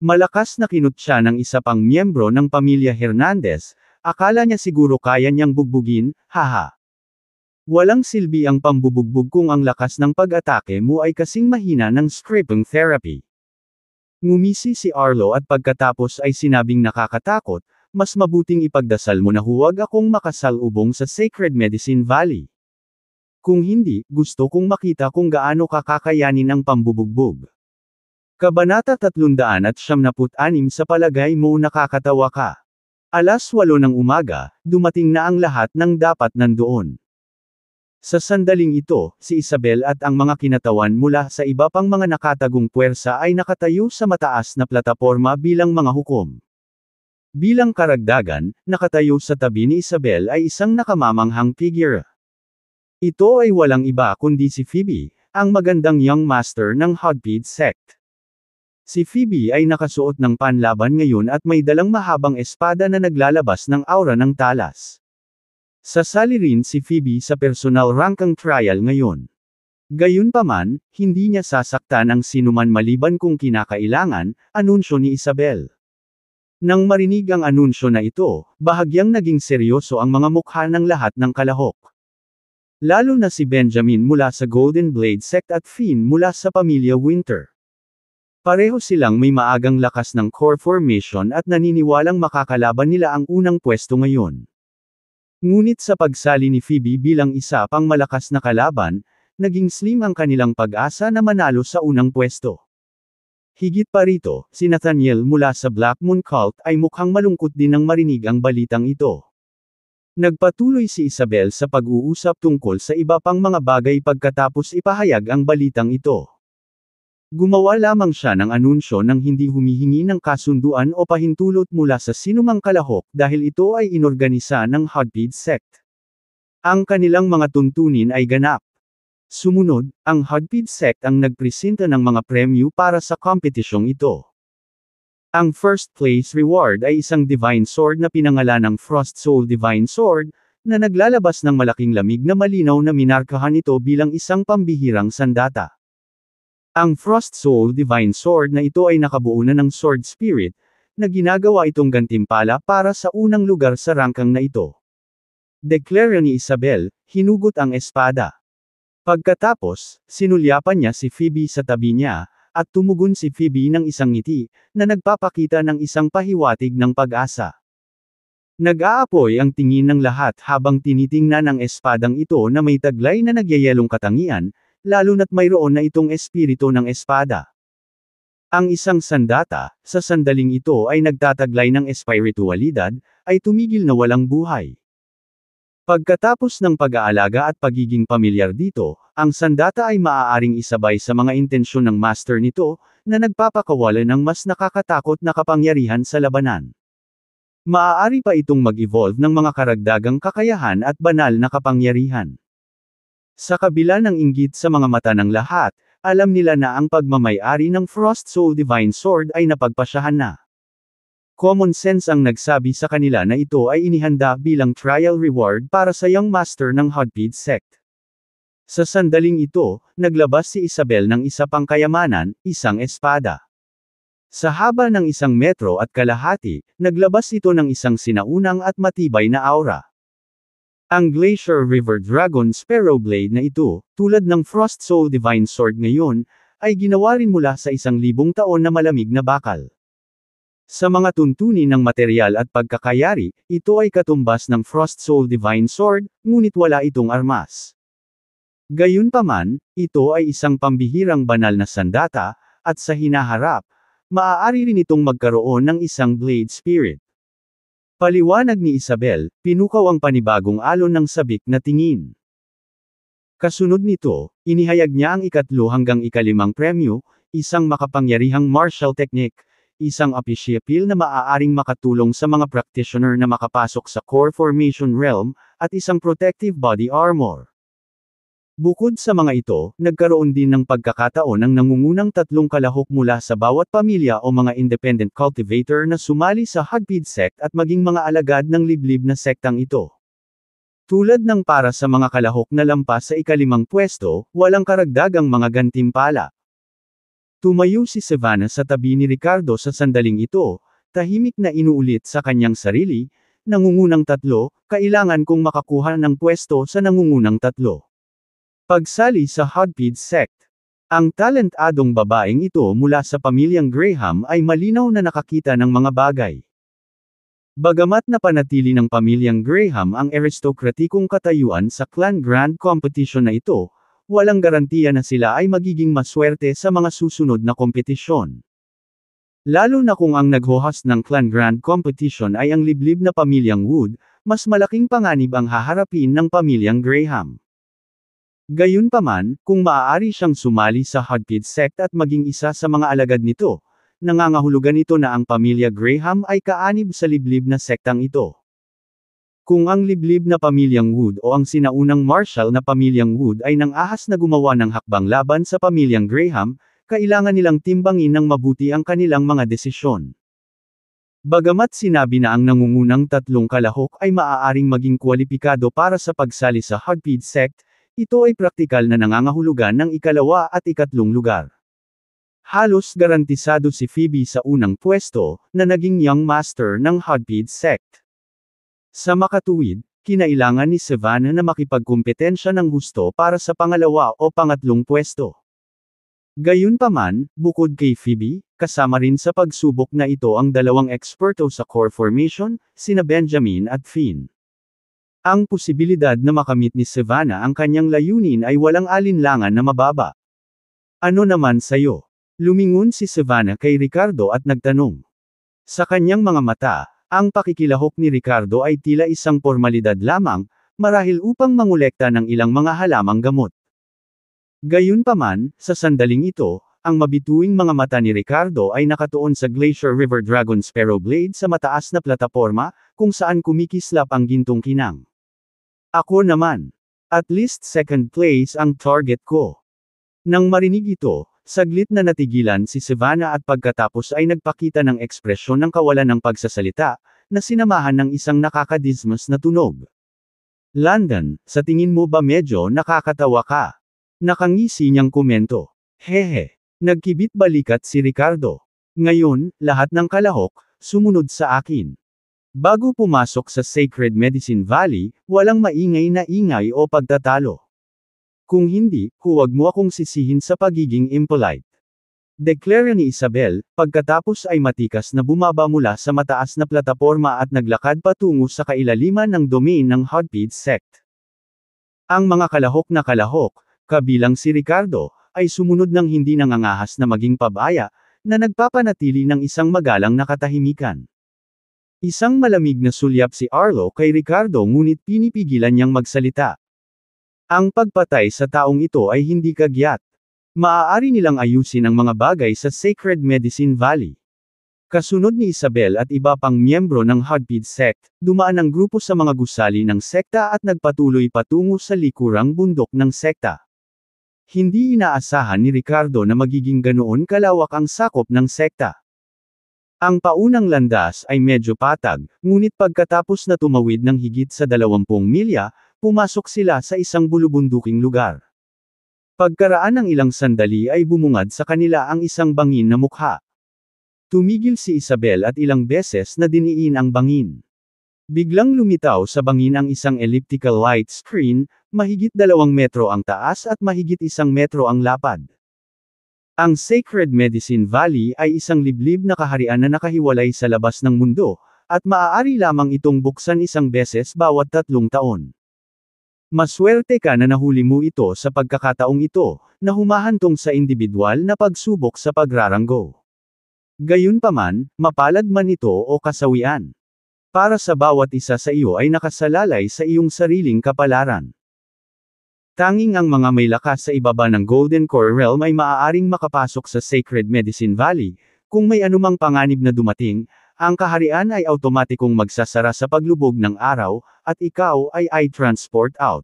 Malakas na kinutsa ng isa pang miyembro ng pamilya Hernandez, akala niya siguro kaya niyang bugbugin, haha. Walang silbi ang pambubugbog kung ang lakas ng pag-atake mo ay kasing mahina ng scripting therapy. Ngumisi si Arlo at pagkatapos ay sinabing nakakatakot, mas mabuting ipagdasal mo na huwag akong makasalubong sa Sacred Medicine Valley. Kung hindi, gusto kong makita kung gaano kakakayanin ang pambubugbog. Kabanata 376 sa palagay mo nakakatawa ka. Alas 8 ng umaga, dumating na ang lahat ng dapat nandoon. Sa sandaling ito, si Isabel at ang mga kinatawan mula sa iba pang mga nakatagong puwersa ay nakatayo sa mataas na plataporma bilang mga hukom. Bilang karagdagan, nakatayo sa tabi ni Isabel ay isang nakamamanghang figure. Ito ay walang iba kundi si Phoebe, ang magandang young master ng Hotbead sect. Si Phoebe ay nakasuot ng panlaban ngayon at may dalang mahabang espada na naglalabas ng aura ng talas. Sasali rin si Phoebe sa personal rankang trial ngayon. Gayunpaman, hindi niya sasaktan ang sinuman maliban kung kinakailangan, anunsyo ni Isabel. Nang marinig ang anunsyo na ito, bahagyang naging seryoso ang mga mukha ng lahat ng kalahok. Lalo na si Benjamin mula sa Golden Blade sect at Finn mula sa pamilya Winter. Pareho silang may maagang lakas ng core formation at naniniwalang makakalaban nila ang unang pwesto ngayon. Ngunit sa pagsali ni Phoebe bilang isa pang malakas na kalaban, naging slim ang kanilang pag-asa na manalo sa unang pwesto. Higit pa rito, si Nathaniel mula sa Black Moon Cult ay mukhang malungkot din ng marinig ang balitang ito. Nagpatuloy si Isabel sa pag-uusap tungkol sa iba pang mga bagay pagkatapos ipahayag ang balitang ito. Gumawa lamang siya ng anunsyo nang hindi humihingi ng kasunduan o pahintulot mula sa sinumang kalahok dahil ito ay inorganisa ng Hadbid sect. Ang kanilang mga tuntunin ay ganap. Sumunod, ang Hadbid sect ang nagpresenta ng mga premyo para sa kompetisyong ito. Ang first place reward ay isang divine sword na pinangalan ng Frost Soul Divine Sword, na naglalabas ng malaking lamig na malinaw na minarkahan ito bilang isang pambihirang sandata. Ang Frost Soul Divine Sword na ito ay nakabuo na ng Sword Spirit, na ginagawa itong gantimpala para sa unang lugar sa rangkang na ito. Deklara ni Isabel, hinugot ang espada. Pagkatapos, sinulyapan niya si Phoebe sa tabi niya, at tumugon si Phoebe ng isang ngiti, na nagpapakita ng isang pahiwatig ng pag-asa. Nag-aapoy ang tingin ng lahat habang tinitingnan ang espadang ito na may taglay na nagyayalong katangian, lalo na't mayroon na itong espiritu ng espada. Ang isang sandata, sa sandaling ito ay nagtataglay ng espiritualidad, ay tumigil na walang buhay. Pagkatapos ng pag-aalaga at pagiging pamilyar dito, ang sandata ay maaaring isabay sa mga intensyon ng master nito, na nagpapakawala ng mas nakakatakot na kapangyarihan sa labanan. Maaari pa itong mag-evolve ng mga karagdagang kakayahan at banal na kapangyarihan. Sa kabila ng inggit sa mga mata ng lahat, alam nila na ang pagmamayari ng Frost Soul Divine Sword ay napagpasyahan na. Common sense ang nagsabi sa kanila na ito ay inihanda bilang trial reward para sa young master ng Hotbead sect. Sa sandaling ito, naglabas si Isabel ng isa pang kayamanan, isang espada. Sa haba ng isang metro at kalahati, naglabas ito ng isang sinaunang at matibay na aura. Ang Glacier River Dragon Sparrow Blade na ito, tulad ng Frost Soul Divine Sword ngayon, ay ginawa rin mula sa isang libong taon na malamig na bakal. Sa mga tuntunin ng material at pagkakayari, ito ay katumbas ng Frost Soul Divine Sword, ngunit wala itong armas. Gayunpaman, ito ay isang pambihirang banal na sandata, at sa hinaharap, maaari rin itong magkaroon ng isang blade spirit. Paliwanag ni Isabel, pinukaw ang panibagong alon ng sabik na tingin. Kasunod nito, inihayag niya ang ikatlo hanggang ikalimang premyo, isang makapangyarihang martial technique, isang appeal na maaaring makatulong sa mga practitioner na makapasok sa core formation realm, at isang protective body armor. Bukod sa mga ito, nagkaroon din ng pagkakataon ang nangungunang tatlong kalahok mula sa bawat pamilya o mga independent cultivator na sumali sa Hagpid sect at maging mga alagad ng liblib na sektang ito. Tulad ng para sa mga kalahok na lampas sa ikalimang pwesto, walang karagdagang mga gantimpala. Tumayo si Savannah sa tabi ni Ricardo sa sandaling ito, tahimik na inuulit sa kanyang sarili, nangungunang tatlo, kailangan kong makakuha ng pwesto sa nangungunang tatlo. Pagsali sa Hodpid sect. Ang talentadong babaeng ito mula sa pamilyang Graham ay malinaw na nakakita ng mga bagay. Bagamat napanatili ng pamilyang Graham ang aristokratikong katayuan sa clan grand competition na ito, walang garantiya na sila ay magiging maswerte sa mga susunod na kompetisyon. Lalo na kung ang naghohas ng Clan Grand Competition ay ang liblib na pamilyang Wood, mas malaking panganib ang haharapin ng pamilyang Graham. Gayunpaman, kung maaari siyang sumali sa Hodgkid sect at maging isa sa mga alagad nito, nangangahulugan ito na ang pamilya Graham ay kaanib sa liblib na sektang ito. Kung ang liblib na pamilyang Wood o ang sinaunang Marshall na pamilyang Wood ay nang ahas na gumawa ng hakbang laban sa pamilyang Graham, kailangan nilang timbangin ng mabuti ang kanilang mga desisyon. Bagamat sinabi na ang nangungunang tatlong kalahok ay maaaring maging kwalipikado para sa pagsali sa Hogpede sect, ito ay praktikal na nangangahulugan ng ikalawa at ikatlong lugar. Halos garantisado si Phoebe sa unang pwesto, na naging young master ng Hogpede sect. Sa makatuwid, kinailangan ni Savannah na makipagkumpetensya ng gusto para sa pangalawa o pangatlong pwesto. Gayunpaman, bukod kay Phoebe, kasama rin sa pagsubok na ito ang dalawang eksperto sa core formation, sina Benjamin at Finn. Ang posibilidad na makamit ni Savannah ang kanyang layunin ay walang alinlangan na mababa. Ano naman sa'yo? Lumingon si Savannah kay Ricardo at nagtanong. Sa kanyang mga mata, ang pakikilahok ni Ricardo ay tila isang formalidad lamang, marahil upang mangolekta ng ilang mga halamang gamot. Gayunpaman, sa sandaling ito, ang mabituing mga mata ni Ricardo ay nakatuon sa Glacier River Dragon Sparrow Blade sa mataas na plataforma, kung saan kumikislap ang gintong kinang. Ako naman. At least second place ang target ko. Nang marinig ito, Saglit na natigilan si Savannah at pagkatapos ay nagpakita ng ekspresyon ng kawalan ng pagsasalita, na sinamahan ng isang nakakadismas na tunog. London, sa tingin mo ba medyo nakakatawa ka? Nakangisi niyang komento. Hehe. Nagkibit balikat si Ricardo. Ngayon, lahat ng kalahok, sumunod sa akin. Bago pumasok sa Sacred Medicine Valley, walang maingay na ingay o pagtatalo. Kung hindi, huwag mo akong sisihin sa pagiging impolite. Deklara ni Isabel, pagkatapos ay matikas na bumaba mula sa mataas na plataporma at naglakad patungo sa kailaliman ng domain ng Hotpid sect. Ang mga kalahok na kalahok, kabilang si Ricardo, ay sumunod ng hindi nangangahas na maging pabaya, na nagpapanatili ng isang magalang na katahimikan. Isang malamig na sulyap si Arlo kay Ricardo ngunit pinipigilan niyang magsalita, ang pagpatay sa taong ito ay hindi kagyat. Maaari nilang ayusin ang mga bagay sa Sacred Medicine Valley. Kasunod ni Isabel at iba pang miyembro ng Hadpid sect, dumaan ang grupo sa mga gusali ng sekta at nagpatuloy patungo sa likurang bundok ng sekta. Hindi inaasahan ni Ricardo na magiging ganoon kalawak ang sakop ng sekta. Ang paunang landas ay medyo patag, ngunit pagkatapos na tumawid ng higit sa 20 milya, Pumasok sila sa isang bulubunduking lugar. Pagkaraan ng ilang sandali ay bumungad sa kanila ang isang bangin na mukha. Tumigil si Isabel at ilang beses na diniin ang bangin. Biglang lumitaw sa bangin ang isang elliptical light screen, mahigit dalawang metro ang taas at mahigit isang metro ang lapad. Ang Sacred Medicine Valley ay isang liblib na kaharian na nakahiwalay sa labas ng mundo, at maaari lamang itong buksan isang beses bawat tatlong taon. Maswerte ka na nahuli mo ito sa pagkakataong ito, na humahantong sa individual na pagsubok sa pagraranggo. Gayunpaman, mapalad man ito o kasawian. Para sa bawat isa sa iyo ay nakasalalay sa iyong sariling kapalaran. Tanging ang mga may lakas sa ibaba ng Golden Core Realm ay maaaring makapasok sa Sacred Medicine Valley, kung may anumang panganib na dumating, ang kaharian ay automatikong magsasara sa paglubog ng araw, at ikaw ay i-transport out.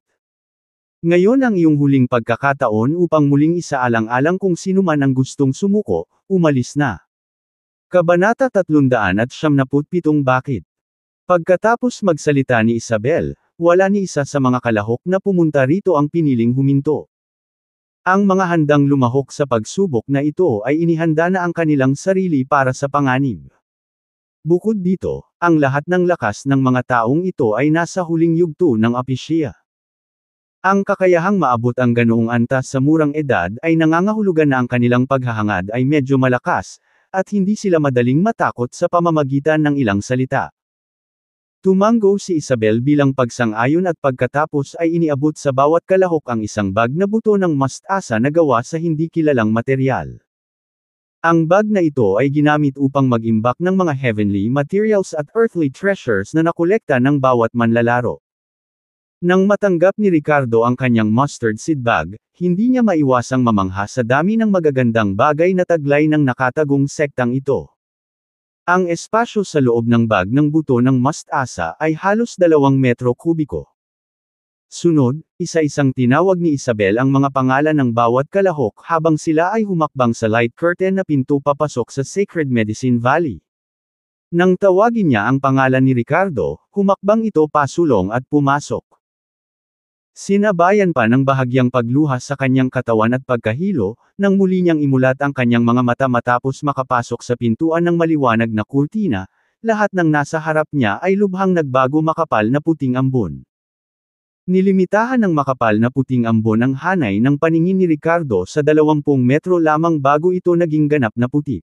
Ngayon ang iyong huling pagkakataon upang muling isa alang alang kung sino man ang gustong sumuko, umalis na. Kabanata 300 at 377 Bakit? Pagkatapos magsalita ni Isabel, wala ni isa sa mga kalahok na pumunta rito ang piniling huminto. Ang mga handang lumahok sa pagsubok na ito ay inihanda na ang kanilang sarili para sa panganib. Bukod dito, ang lahat ng lakas ng mga taong ito ay nasa huling yugto ng apisya. Ang kakayahang maabot ang ganoong antas sa murang edad ay nangangahulugan na ang kanilang paghahangad ay medyo malakas, at hindi sila madaling matakot sa pamamagitan ng ilang salita. Tumango si Isabel bilang pagsang-ayon at pagkatapos ay iniabot sa bawat kalahok ang isang bag na buto ng mastasa na gawa sa hindi kilalang materyal. Ang bag na ito ay ginamit upang mag-imbak ng mga heavenly materials at earthly treasures na nakolekta ng bawat manlalaro. Nang matanggap ni Ricardo ang kanyang mustard seed bag, hindi niya maiwasang mamangha sa dami ng magagandang bagay na taglay ng nakatagong sektang ito. Ang espasyo sa loob ng bag ng buto ng mustasa ay halos dalawang metro kubiko. Sunod, isa-isang tinawag ni Isabel ang mga pangalan ng bawat kalahok habang sila ay humakbang sa light curtain na pinto papasok sa Sacred Medicine Valley. Nang tawagin niya ang pangalan ni Ricardo, humakbang ito pasulong at pumasok. Sinabayan pa ng bahagyang pagluha sa kanyang katawan at pagkahilo, nang muli niyang imulat ang kanyang mga mata matapos makapasok sa pintuan ng maliwanag na kurtina, lahat ng nasa harap niya ay lubhang nagbago makapal na puting ambon. Nilimitahan ng makapal na puting ambon ang hanay ng paningin ni Ricardo sa 20 metro lamang bago ito naging ganap na puti.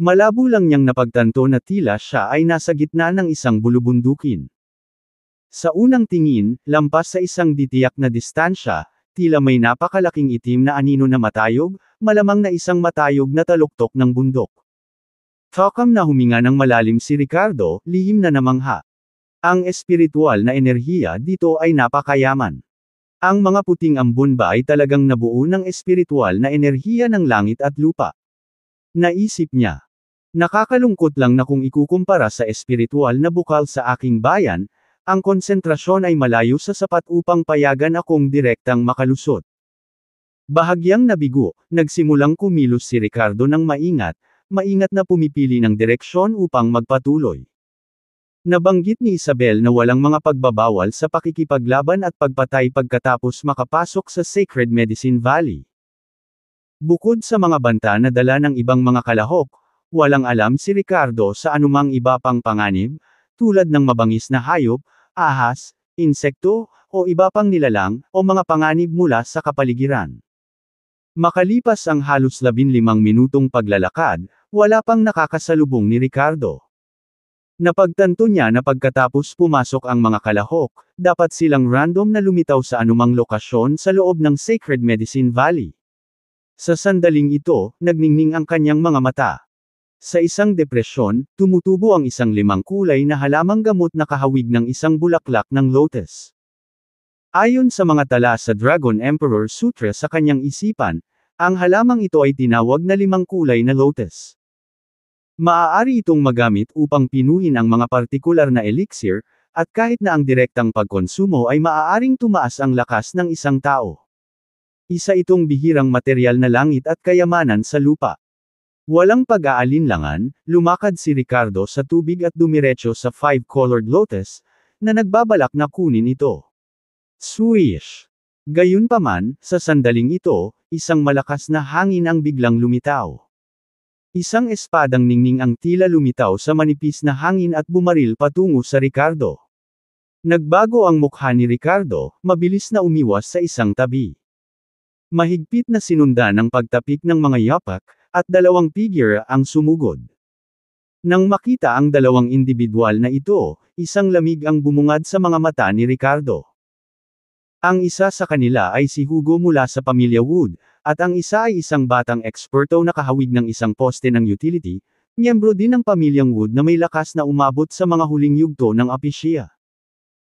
Malabo lang niyang napagtanto na tila siya ay nasa gitna ng isang bulubundukin. Sa unang tingin, lampas sa isang ditiyak na distansya, tila may napakalaking itim na anino na matayog, malamang na isang matayog na taluktok ng bundok. Takam na huminga ng malalim si Ricardo, lihim na namangha. Ang espiritual na enerhiya dito ay napakayaman. Ang mga puting ambon ba ay talagang nabuo ng espiritual na enerhiya ng langit at lupa? Naisip niya. Nakakalungkot lang na kung ikukumpara sa espiritual na bukal sa aking bayan, ang konsentrasyon ay malayo sa sapat upang payagan akong direktang makalusot. Bahagyang nabigo, nagsimulang kumilos si Ricardo ng maingat, maingat na pumipili ng direksyon upang magpatuloy. Nabanggit ni Isabel na walang mga pagbabawal sa pakikipaglaban at pagpatay pagkatapos makapasok sa Sacred Medicine Valley. Bukod sa mga banta na dala ng ibang mga kalahok, walang alam si Ricardo sa anumang iba pang panganib, tulad ng mabangis na hayop, ahas, insekto, o iba pang nilalang, o mga panganib mula sa kapaligiran. Makalipas ang halos labinlimang minutong paglalakad, wala pang nakakasalubong ni Ricardo. Napagtanto niya na pagkatapos pumasok ang mga kalahok, dapat silang random na lumitaw sa anumang lokasyon sa loob ng Sacred Medicine Valley. Sa sandaling ito, nagningning ang kanyang mga mata. Sa isang depresyon, tumutubo ang isang limang kulay na halamang gamot na kahawig ng isang bulaklak ng lotus. Ayon sa mga tala sa Dragon Emperor Sutra sa kanyang isipan, ang halamang ito ay tinawag na limang kulay na lotus. Maaari itong magamit upang pinuhin ang mga partikular na elixir, at kahit na ang direktang pagkonsumo ay maaaring tumaas ang lakas ng isang tao. Isa itong bihirang material na langit at kayamanan sa lupa. Walang pag-aalinlangan, lumakad si Ricardo sa tubig at dumiretso sa five-colored lotus, na nagbabalak na kunin ito. Swish! Gayunpaman, sa sandaling ito, isang malakas na hangin ang biglang lumitaw. Isang espadang ningning ang tila lumitaw sa manipis na hangin at bumaril patungo sa Ricardo. Nagbago ang mukha ni Ricardo, mabilis na umiwas sa isang tabi. Mahigpit na sinundan ng pagtapik ng mga yapak, at dalawang figure ang sumugod. Nang makita ang dalawang individual na ito, isang lamig ang bumungad sa mga mata ni Ricardo. Ang isa sa kanila ay si Hugo mula sa pamilya Wood, at ang isa ay isang batang eksperto na kahawig ng isang poste ng utility, miyembro din ng pamilyang Wood na may lakas na umabot sa mga huling yugto ng apisya.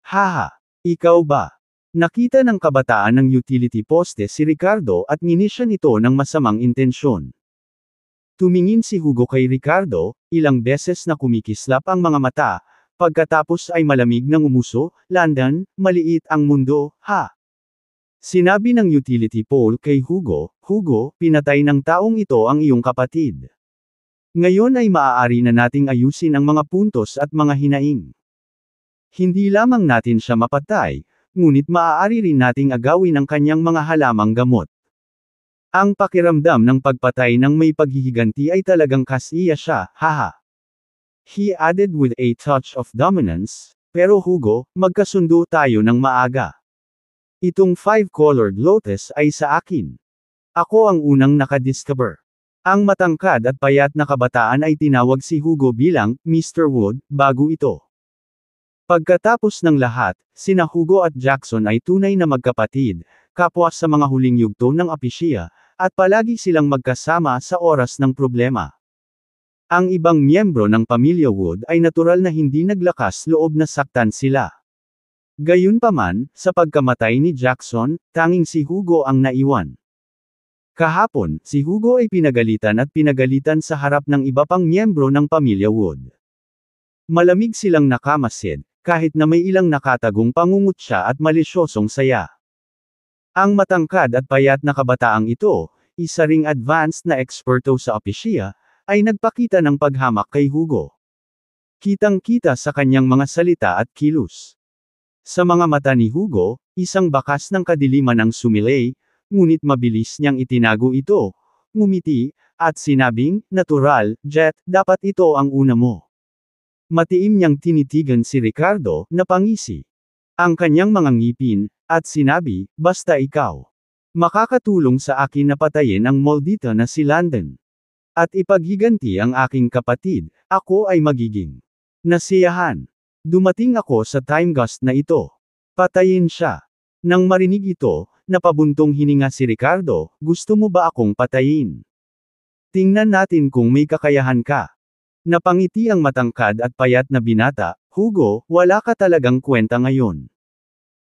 Haha! Ikaw ba? Nakita ng kabataan ng utility poste si Ricardo at ninisyan ito ng masamang intensyon. Tumingin si Hugo kay Ricardo, ilang beses na kumikislap ang mga mata, pagkatapos ay malamig ng umuso, London, maliit ang mundo, ha! Sinabi ng utility pole kay Hugo, Hugo, pinatay ng taong ito ang iyong kapatid. Ngayon ay maaari na nating ayusin ang mga puntos at mga hinaing. Hindi lamang natin siya mapatay, ngunit maaari rin nating agawin ang kanyang mga halamang gamot. Ang pakiramdam ng pagpatay ng may paghihiganti ay talagang kasiya siya, haha. He added with a touch of dominance, pero Hugo, magkasundo tayo ng maaga. Itong five-colored lotus ay sa akin. Ako ang unang nakadiscover. Ang matangkad at payat na kabataan ay tinawag si Hugo bilang Mr. Wood bago ito. Pagkatapos ng lahat, sina Hugo at Jackson ay tunay na magkapatid, kapwa sa mga huling yugto ng apisya, at palagi silang magkasama sa oras ng problema. Ang ibang miyembro ng pamilya Wood ay natural na hindi naglakas loob na saktan sila. Gayunpaman, sa pagkamatay ni Jackson, tanging si Hugo ang naiwan. Kahapon, si Hugo ay pinagalitan at pinagalitan sa harap ng iba pang miyembro ng pamilya Wood. Malamig silang nakamasid, kahit na may ilang nakatagong pangungutya at malisyosong saya. Ang matangkad at payat na kabataang ito, isa ring advanced na eksperto sa apisya, ay nagpakita ng paghamak kay Hugo. Kitang-kita sa kanyang mga salita at kilos. Sa mga mata ni Hugo, isang bakas ng kadiliman ang sumilay, ngunit mabilis niyang itinago ito. Ngumiti, at sinabing, natural, Jet, dapat ito ang una mo. Matiim niyang tinitigan si Ricardo, na pangisi. Ang kanyang mga ngipin, at sinabi, basta ikaw. Makakatulong sa akin na patayin ang moldita na si London. At ipaghiganti ang aking kapatid, ako ay magiging nasiyahan. Dumating ako sa time gust na ito. Patayin siya. Nang marinig ito, napabuntong hininga si Ricardo, gusto mo ba akong patayin? Tingnan natin kung may kakayahan ka. Napangiti ang matangkad at payat na binata, Hugo, wala ka talagang kwenta ngayon.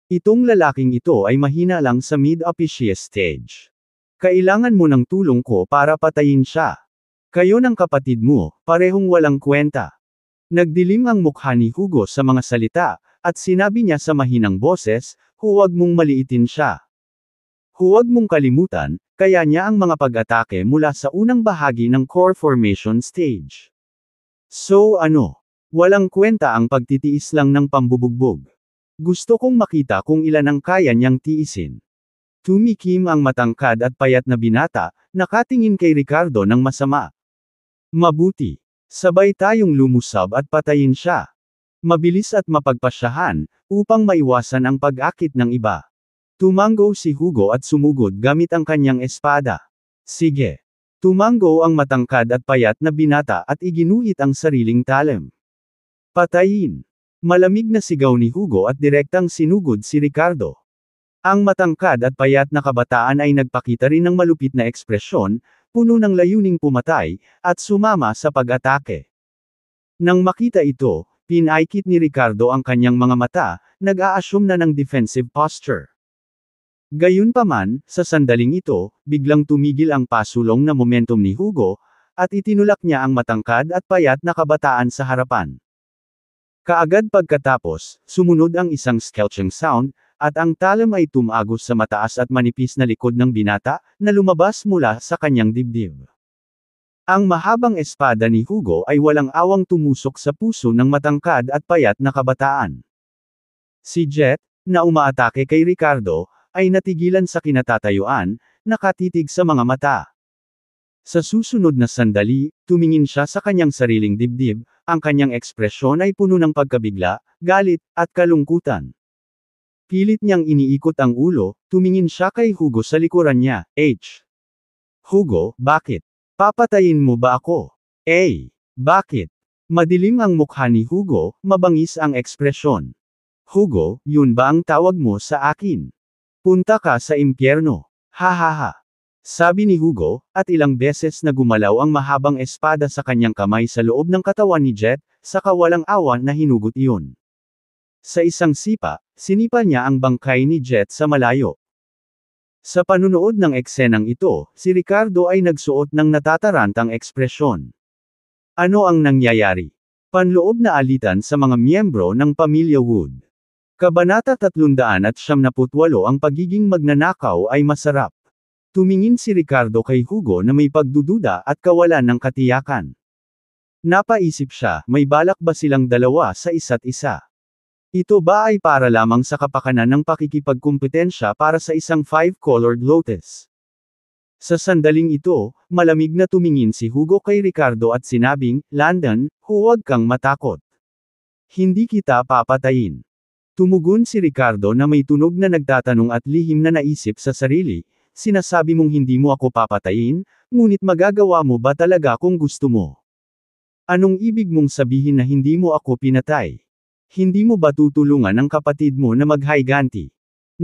Itong lalaking ito ay mahina lang sa mid-officious stage. Kailangan mo ng tulong ko para patayin siya. Kayo ng kapatid mo, parehong walang kwenta. Nagdilim ang mukha ni Hugo sa mga salita, at sinabi niya sa mahinang boses, huwag mong maliitin siya. Huwag mong kalimutan, kaya niya ang mga pag-atake mula sa unang bahagi ng core formation stage. So ano? Walang kwenta ang pagtitiis lang ng pambubugbog. Gusto kong makita kung ilan ang kaya niyang tiisin. Tumikim ang matangkad at payat na binata, nakatingin kay Ricardo ng masama. Mabuti. Sabay tayong lumusab at patayin siya. Mabilis at mapagpasyahan, upang maiwasan ang pag-akit ng iba. Tumango si Hugo at sumugod gamit ang kanyang espada. Sige. Tumango ang matangkad at payat na binata at iginuhit ang sariling talem. Patayin. Malamig na sigaw ni Hugo at direktang sinugod si Ricardo. Ang matangkad at payat na kabataan ay nagpakita rin ng malupit na ekspresyon, puno ng layuning pumatay, at sumama sa pag-atake. Nang makita ito, pinaikit ni Ricardo ang kanyang mga mata, nag-aassume na ng defensive posture. Gayunpaman, sa sandaling ito, biglang tumigil ang pasulong na momentum ni Hugo, at itinulak niya ang matangkad at payat na kabataan sa harapan. Kaagad pagkatapos, sumunod ang isang skelching sound, at ang talam ay tumagos sa mataas at manipis na likod ng binata, na lumabas mula sa kanyang dibdib. Ang mahabang espada ni Hugo ay walang awang tumusok sa puso ng matangkad at payat na kabataan. Si Jet, na umaatake kay Ricardo, ay natigilan sa kinatatayuan, nakatitig sa mga mata. Sa susunod na sandali, tumingin siya sa kanyang sariling dibdib, ang kanyang ekspresyon ay puno ng pagkabigla, galit, at kalungkutan. Pilit niyang iniikot ang ulo, tumingin siya kay Hugo sa likuran niya, H. Hugo, bakit? Papatayin mo ba ako? A. Bakit? Madilim ang mukha ni Hugo, mabangis ang ekspresyon. Hugo, yun ba ang tawag mo sa akin? Punta ka sa impyerno. Hahaha. Sabi ni Hugo, at ilang beses na gumalaw ang mahabang espada sa kanyang kamay sa loob ng katawan ni Jet, sa kawalang awa na hinugot iyon. Sa isang sipa, Sinipa niya ang bangkay ni Jet sa malayo. Sa panunood ng eksenang ito, si Ricardo ay nagsuot ng natatarantang ekspresyon. Ano ang nangyayari? Panloob na alitan sa mga miyembro ng pamilya Wood. Kabanata 378 Ang pagiging magnanakaw ay masarap. Tumingin si Ricardo kay Hugo na may pagdududa at kawalan ng katiyakan. Napaisip siya, may balak ba silang dalawa sa isa't isa? Ito ba ay para lamang sa kapakanan ng pakikipagkumpetensya para sa isang five-colored lotus? Sa sandaling ito, malamig na tumingin si Hugo kay Ricardo at sinabing, London, huwag kang matakot. Hindi kita papatayin. Tumugon si Ricardo na may tunog na nagtatanong at lihim na naisip sa sarili, sinasabi mong hindi mo ako papatayin, ngunit magagawa mo ba talaga kung gusto mo? Anong ibig mong sabihin na hindi mo ako pinatay? Hindi mo ba tutulungan ang kapatid mo na maghayganti?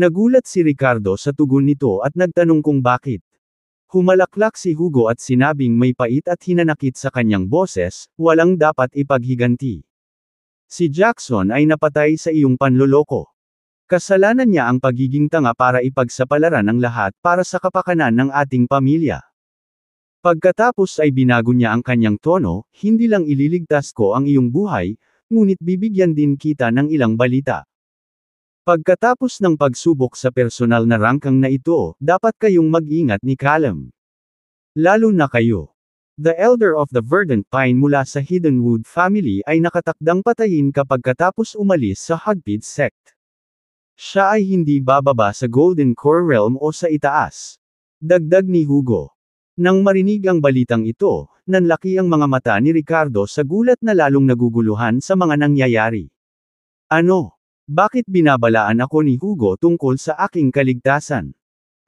Nagulat si Ricardo sa tugon nito at nagtanong kung bakit. Humalaklak si Hugo at sinabing may pait at hinanakit sa kanyang boses, walang dapat ipaghiganti. Si Jackson ay napatay sa iyong panloloko. Kasalanan niya ang pagiging tanga para ipagsapalaran ang lahat para sa kapakanan ng ating pamilya. Pagkatapos ay binago niya ang kanyang tono, hindi lang ililigtas ko ang iyong buhay, Ngunit bibigyan din kita ng ilang balita. Pagkatapos ng pagsubok sa personal na rangkang na ito, dapat kayong mag-ingat ni Callum. Lalo na kayo. The elder of the verdant pine mula sa Hiddenwood family ay nakatakdang patayin kapag katapos umalis sa Hogpid sect. Siya ay hindi bababa sa Golden Core Realm o sa itaas. Dagdag ni Hugo. Nang marinig ang balitang ito, nanlaki ang mga mata ni Ricardo sa gulat na lalong naguguluhan sa mga nangyayari. Ano? Bakit binabalaan ako ni Hugo tungkol sa aking kaligtasan?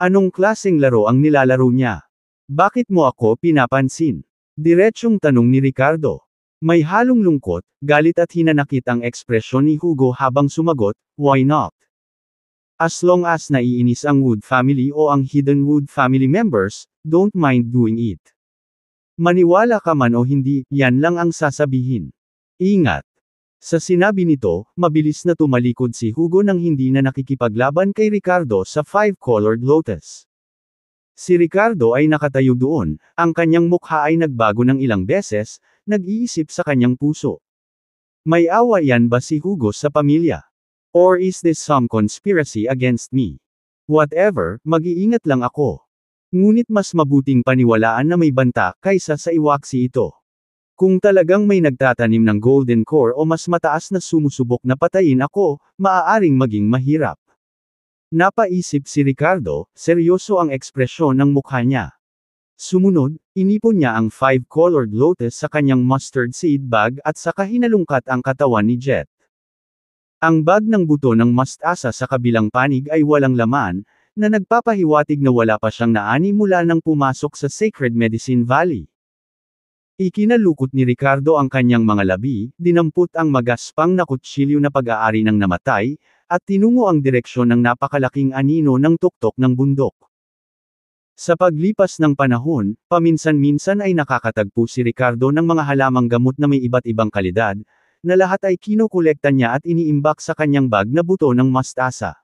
Anong klaseng laro ang nilalaro niya? Bakit mo ako pinapansin? Diretsyong tanong ni Ricardo. May halong lungkot, galit at hinanakit ang ekspresyon ni Hugo habang sumagot, why not? As long as naiinis ang Wood family o ang hidden Wood family members, Don't mind doing it. Maniwala ka man o hindi, yan lang ang sasabihin. Ingat! Sa sinabi nito, mabilis na tumalikod si Hugo nang hindi na nakikipaglaban kay Ricardo sa five-colored lotus. Si Ricardo ay nakatayo doon, ang kanyang mukha ay nagbago ng ilang beses, nag-iisip sa kanyang puso. May awa yan ba si Hugo sa pamilya? Or is this some conspiracy against me? Whatever, mag-iingat lang ako. Ngunit mas mabuting paniwalaan na may banta kaysa sa iwaksi ito. Kung talagang may nagtatanim ng golden core o mas mataas na sumusubok na patayin ako, maaaring maging mahirap. Napaisip si Ricardo, seryoso ang ekspresyon ng mukha niya. Sumunod, inipon niya ang five-colored lotus sa kanyang mustard seed bag at saka hinalungkat ang katawan ni Jet. Ang bag ng buto ng mastasa sa kabilang panig ay walang laman, na nagpapahiwatig na wala pa siyang naani mula nang pumasok sa Sacred Medicine Valley. Ikinalukot ni Ricardo ang kanyang mga labi, dinampot ang magaspang na kutsilyo na pag-aari ng namatay, at tinungo ang direksyon ng napakalaking anino ng tuktok ng bundok. Sa paglipas ng panahon, paminsan-minsan ay nakakatagpo si Ricardo ng mga halamang gamot na may iba't ibang kalidad, na lahat ay kinukulekta niya at iniimbak sa kanyang bag na buto ng mastasa.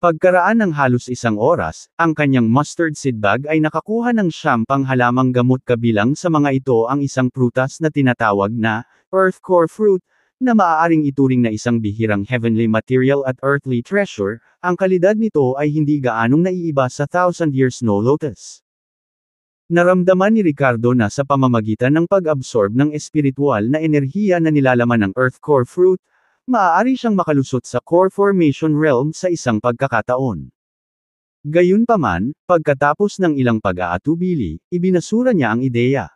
Pagkaraan ng halos isang oras, ang kanyang mustard seed bag ay nakakuha ng siyam panghalamang gamot kabilang sa mga ito ang isang prutas na tinatawag na earth core fruit, na maaaring ituring na isang bihirang heavenly material at earthly treasure, ang kalidad nito ay hindi gaanong naiiba sa thousand years no lotus. Naramdaman ni Ricardo na sa pamamagitan ng pag-absorb ng espiritual na enerhiya na nilalaman ng earth core fruit, maaari siyang makalusot sa core formation realm sa isang pagkakataon. Gayunpaman, pagkatapos ng ilang pag-aatubili, ibinasura niya ang ideya.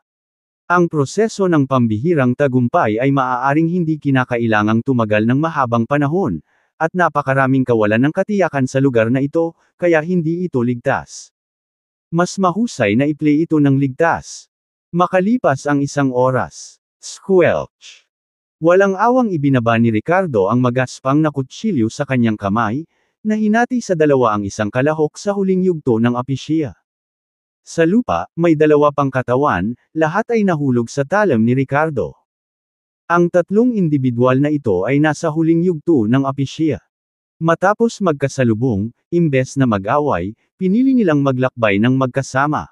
Ang proseso ng pambihirang tagumpay ay maaaring hindi kinakailangang tumagal ng mahabang panahon, at napakaraming kawalan ng katiyakan sa lugar na ito, kaya hindi ito ligtas. Mas mahusay na i-play ito ng ligtas. Makalipas ang isang oras. Squelch. Walang awang ibinaba ni Ricardo ang magaspang na kutsilyo sa kanyang kamay, na hinati sa dalawa ang isang kalahok sa huling yugto ng apisya. Sa lupa, may dalawa pang katawan, lahat ay nahulog sa talam ni Ricardo. Ang tatlong individual na ito ay nasa huling yugto ng apisya. Matapos magkasalubong, imbes na mag-away, pinili nilang maglakbay ng magkasama.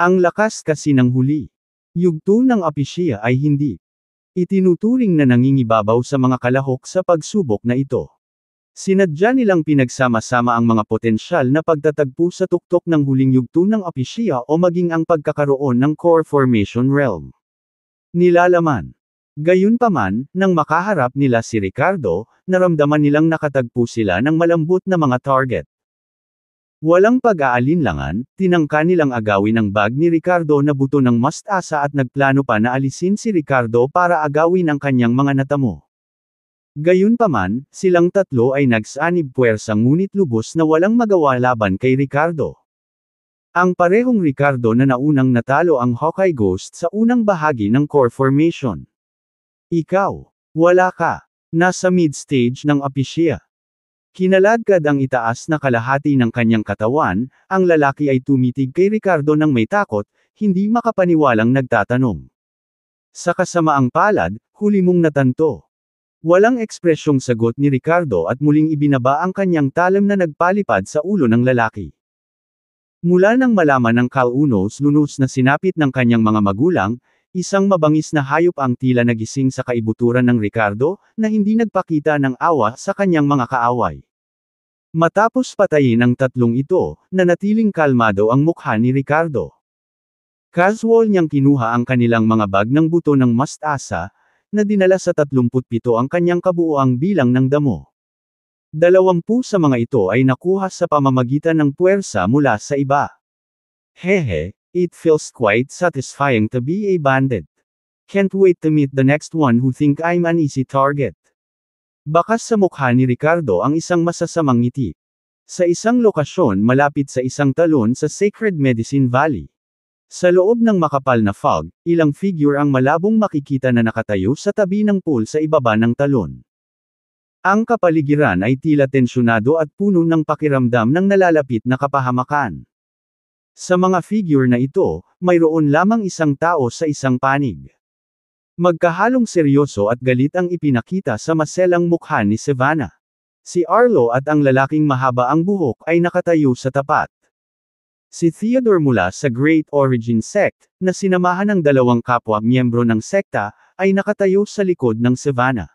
Ang lakas kasi ng huli. Yugto ng apisya ay hindi Itinuturing na nangingibabaw sa mga kalahok sa pagsubok na ito. Sinadya nilang pinagsama-sama ang mga potensyal na pagtatagpo sa tuktok ng huling yugto ng Apishia o maging ang pagkakaroon ng Core Formation Realm. Nilalaman. Gayunpaman, nang makaharap nila si Ricardo, naramdaman nilang nakatagpo sila ng malambot na mga target. Walang pag-aalinlangan, tinangka nilang agawin ang bag ni Ricardo na buto ng mastasa at nagplano pa na alisin si Ricardo para agawin ang kanyang mga natamo. Gayunpaman, silang tatlo ay nagsanib puwersa ngunit lubos na walang magawa laban kay Ricardo. Ang parehong Ricardo na naunang natalo ang Hawkeye Ghost sa unang bahagi ng core formation. Ikaw, wala ka, nasa mid-stage ng apisya. Kinaladkad ang itaas na kalahati ng kanyang katawan, ang lalaki ay tumitig kay Ricardo ng may takot, hindi makapaniwalang nagtatanong. Sa kasamaang palad, huli mong natanto. Walang ekspresyong sagot ni Ricardo at muling ibinaba ang kanyang talam na nagpalipad sa ulo ng lalaki. Mula nang malaman ng Kaunos lunos na sinapit ng kanyang mga magulang, isang mabangis na hayop ang tila nagising sa kaibuturan ng Ricardo, na hindi nagpakita ng awa sa kanyang mga kaaway. Matapos patayin ang tatlong ito, nanatiling kalmado ang mukha ni Ricardo. Casual niyang kinuha ang kanilang mga bag ng buto ng mastasa, na dinala sa 37 ang kanyang kabuoang bilang ng damo. Dalawampu sa mga ito ay nakuha sa pamamagitan ng puwersa mula sa iba. Hehe, It feels quite satisfying to be a bandit. Can't wait to meet the next one who think I'm an easy target. Bakas sa mukha ni Ricardo ang isang masasamang ngiti. Sa isang lokasyon malapit sa isang talon sa Sacred Medicine Valley. Sa loob ng makapal na fog, ilang figure ang malabong makikita na nakatayo sa tabi ng pool sa ibaba ng talon. Ang kapaligiran ay tila tensyonado at puno ng pakiramdam ng nalalapit na kapahamakan. Sa mga figure na ito, mayroon lamang isang tao sa isang panig. Magkahalong seryoso at galit ang ipinakita sa maselang mukha ni Savannah. Si Arlo at ang lalaking mahaba ang buhok ay nakatayo sa tapat. Si Theodore mula sa Great Origin Sect, na sinamahan ng dalawang kapwa miyembro ng sekta, ay nakatayo sa likod ng Savannah.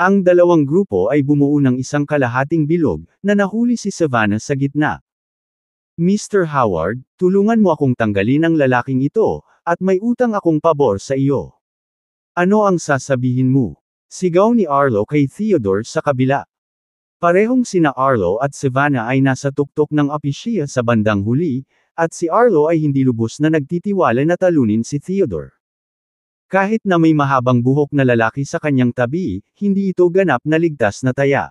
Ang dalawang grupo ay bumuo ng isang kalahating bilog, na nahuli si Savannah sa gitna. Mr. Howard, tulungan mo akong tanggalin ang lalaking ito, at may utang akong pabor sa iyo. Ano ang sasabihin mo? Sigaw ni Arlo kay Theodore sa kabila. Parehong sina Arlo at Savannah ay nasa tuktok ng apisya sa bandang huli, at si Arlo ay hindi lubos na nagtitiwala na talunin si Theodore. Kahit na may mahabang buhok na lalaki sa kanyang tabi, hindi ito ganap na ligtas na taya.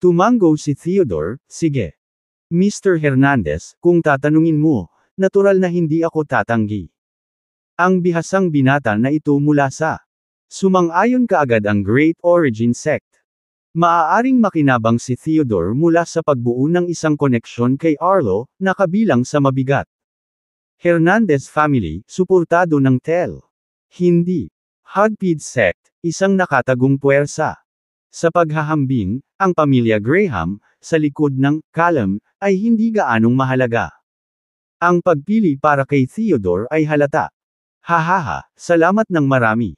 Tumango si Theodore, sige. Mr. Hernandez, kung tatanungin mo, natural na hindi ako tatanggi. Ang bihasang binata na ito mula sa Sumang-ayon kaagad ang Great Origin Sect. Maaaring makinabang si Theodore mula sa pagbuo ng isang koneksyon kay Arlo, na kabilang sa mabigat. Hernandez family, suportado ng TEL. Hindi. Hudpid sect, isang nakatagong puwersa. Sa paghahambing, ang pamilya Graham, sa likod ng Callum, ay hindi gaanong mahalaga. Ang pagpili para kay Theodore ay halata. Hahaha, salamat ng marami.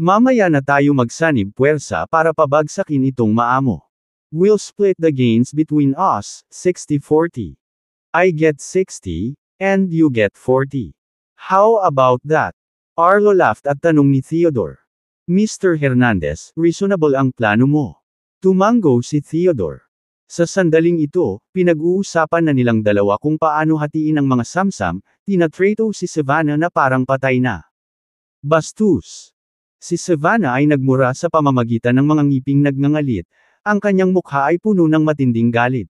Mamaya na tayo magsanib puwersa para pabagsakin itong maamo. We'll split the gains between us, 60-40. I get 60, and you get 40. How about that? Arlo laughed at tanong ni Theodore. Mr. Hernandez, reasonable ang plano mo. Tumango si Theodore. Sa sandaling ito, pinag-uusapan na nilang dalawa kung paano hatiin ang mga samsam, tinatrato si Savannah na parang patay na. Bastus. Si Savannah ay nagmura sa pamamagitan ng mga ngiping nagngangalit, ang kanyang mukha ay puno ng matinding galit.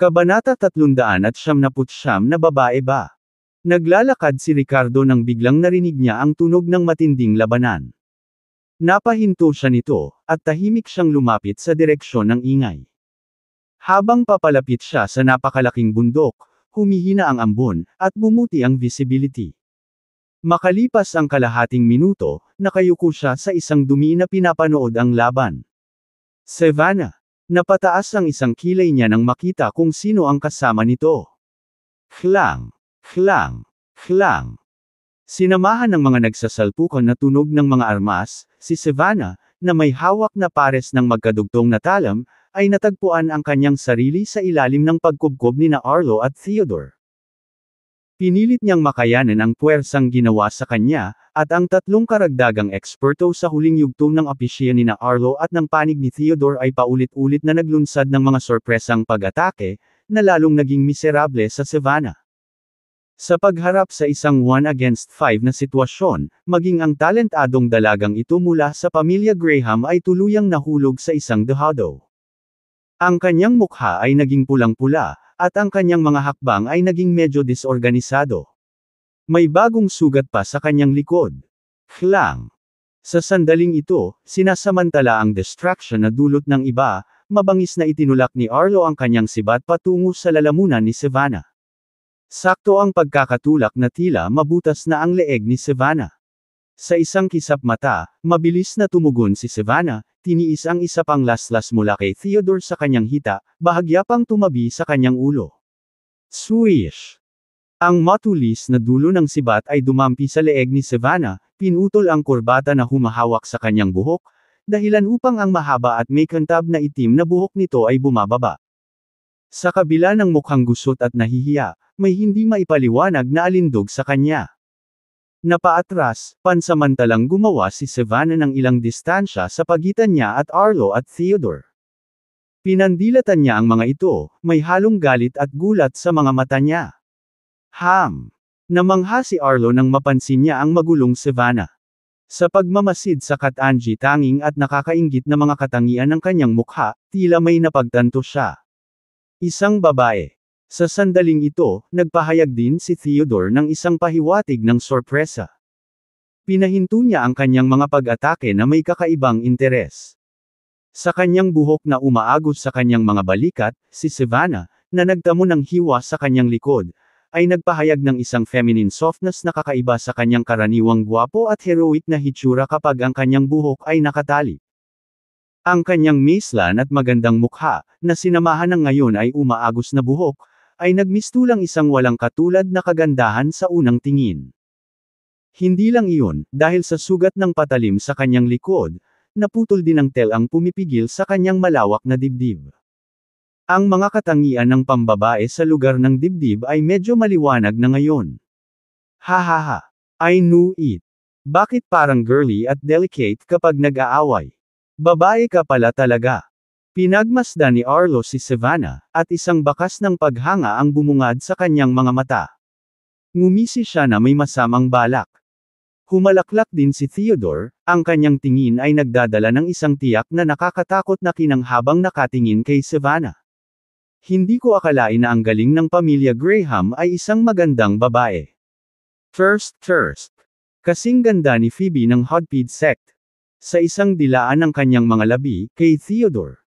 Kabanata 300 at siyam na babae ba? Naglalakad si Ricardo nang biglang narinig niya ang tunog ng matinding labanan. Napahinto siya nito, at tahimik siyang lumapit sa direksyon ng ingay. Habang papalapit siya sa napakalaking bundok, humihina ang ambon, at bumuti ang visibility. Makalipas ang kalahating minuto, nakayuko siya sa isang dumi na pinapanood ang laban. Savannah. Napataas ang isang kilay niya nang makita kung sino ang kasama nito. Klang! Klang! Klang! Sinamahan ng mga nagsasalpukan na tunog ng mga armas, si Savannah, na may hawak na pares ng magkadugtong na talam, ay natagpuan ang kanyang sarili sa ilalim ng pagkubkob ni na Arlo at Theodore. Pinilit niyang makayanan ang puwersang ginawa sa kanya, at ang tatlong karagdagang eksperto sa huling yugto ng apisya ni na Arlo at ng panig ni Theodore ay paulit-ulit na naglunsad ng mga sorpresang pag-atake, na lalong naging miserable sa Savannah. Sa pagharap sa isang 1 against 5 na sitwasyon, maging ang talentadong dalagang ito mula sa pamilya Graham ay tuluyang nahulog sa isang dehado. Ang kanyang mukha ay naging pulang-pula, at ang kanyang mga hakbang ay naging medyo disorganisado. May bagong sugat pa sa kanyang likod. Klang! Sa sandaling ito, sinasamantala ang distraction na dulot ng iba, mabangis na itinulak ni Arlo ang kanyang sibat patungo sa lalamunan ni Savannah. Sakto ang pagkakatulak na tila mabutas na ang leeg ni Savannah. Sa isang kisap mata, mabilis na tumugon si Savannah, tiniis ang isa pang laslas mula kay Theodore sa kanyang hita, bahagya pang tumabi sa kanyang ulo. Swish! Ang matulis na dulo ng sibat ay dumampi sa leeg ni Savannah, pinutol ang kurbata na humahawak sa kanyang buhok, dahilan upang ang mahaba at may kantab na itim na buhok nito ay bumababa. Sa kabila ng mukhang gusot at nahihiya, may hindi maipaliwanag na alindog sa kanya. Napaatras, pansamantalang gumawa si Savannah ng ilang distansya sa pagitan niya at Arlo at Theodore. Pinandilatan niya ang mga ito, may halong galit at gulat sa mga mata niya. Ham! Namangha si Arlo nang mapansin niya ang magulong Savannah. Sa pagmamasid sa Katanji tanging at nakakaingit na mga katangian ng kanyang mukha, tila may napagtanto siya. Isang babae. Sa sandaling ito, nagpahayag din si Theodore ng isang pahiwatig ng sorpresa. Pinahinto niya ang kanyang mga pag-atake na may kakaibang interes. Sa kanyang buhok na umaagos sa kanyang mga balikat, si Savannah, na nagtamo ng hiwa sa kanyang likod, ay nagpahayag ng isang feminine softness na kakaiba sa kanyang karaniwang gwapo at heroic na hitsura kapag ang kanyang buhok ay nakatali. Ang kanyang mislan at magandang mukha, na sinamahan ng ngayon ay umaagos na buhok, ay nagmistulang isang walang katulad na kagandahan sa unang tingin. Hindi lang iyon, dahil sa sugat ng patalim sa kanyang likod, naputol din ang tel ang pumipigil sa kanyang malawak na dibdib. Ang mga katangian ng pambabae sa lugar ng dibdib ay medyo maliwanag na ngayon. Hahaha! I knew it! Bakit parang girly at delicate kapag nag-aaway? Babae ka pala talaga. Pinagmasdan ni Arlo si Savannah, at isang bakas ng paghanga ang bumungad sa kanyang mga mata. Ngumisi siya na may masamang balak. Humalaklak din si Theodore, ang kanyang tingin ay nagdadala ng isang tiyak na nakakatakot na kinanghabang nakatingin kay Savannah. Hindi ko akalain na ang galing ng pamilya Graham ay isang magandang babae. First Thirst. Kasing ganda ni Phoebe ng Hodpid sect. Sa isang dilaan ng kanyang mga labi, kay Theodore.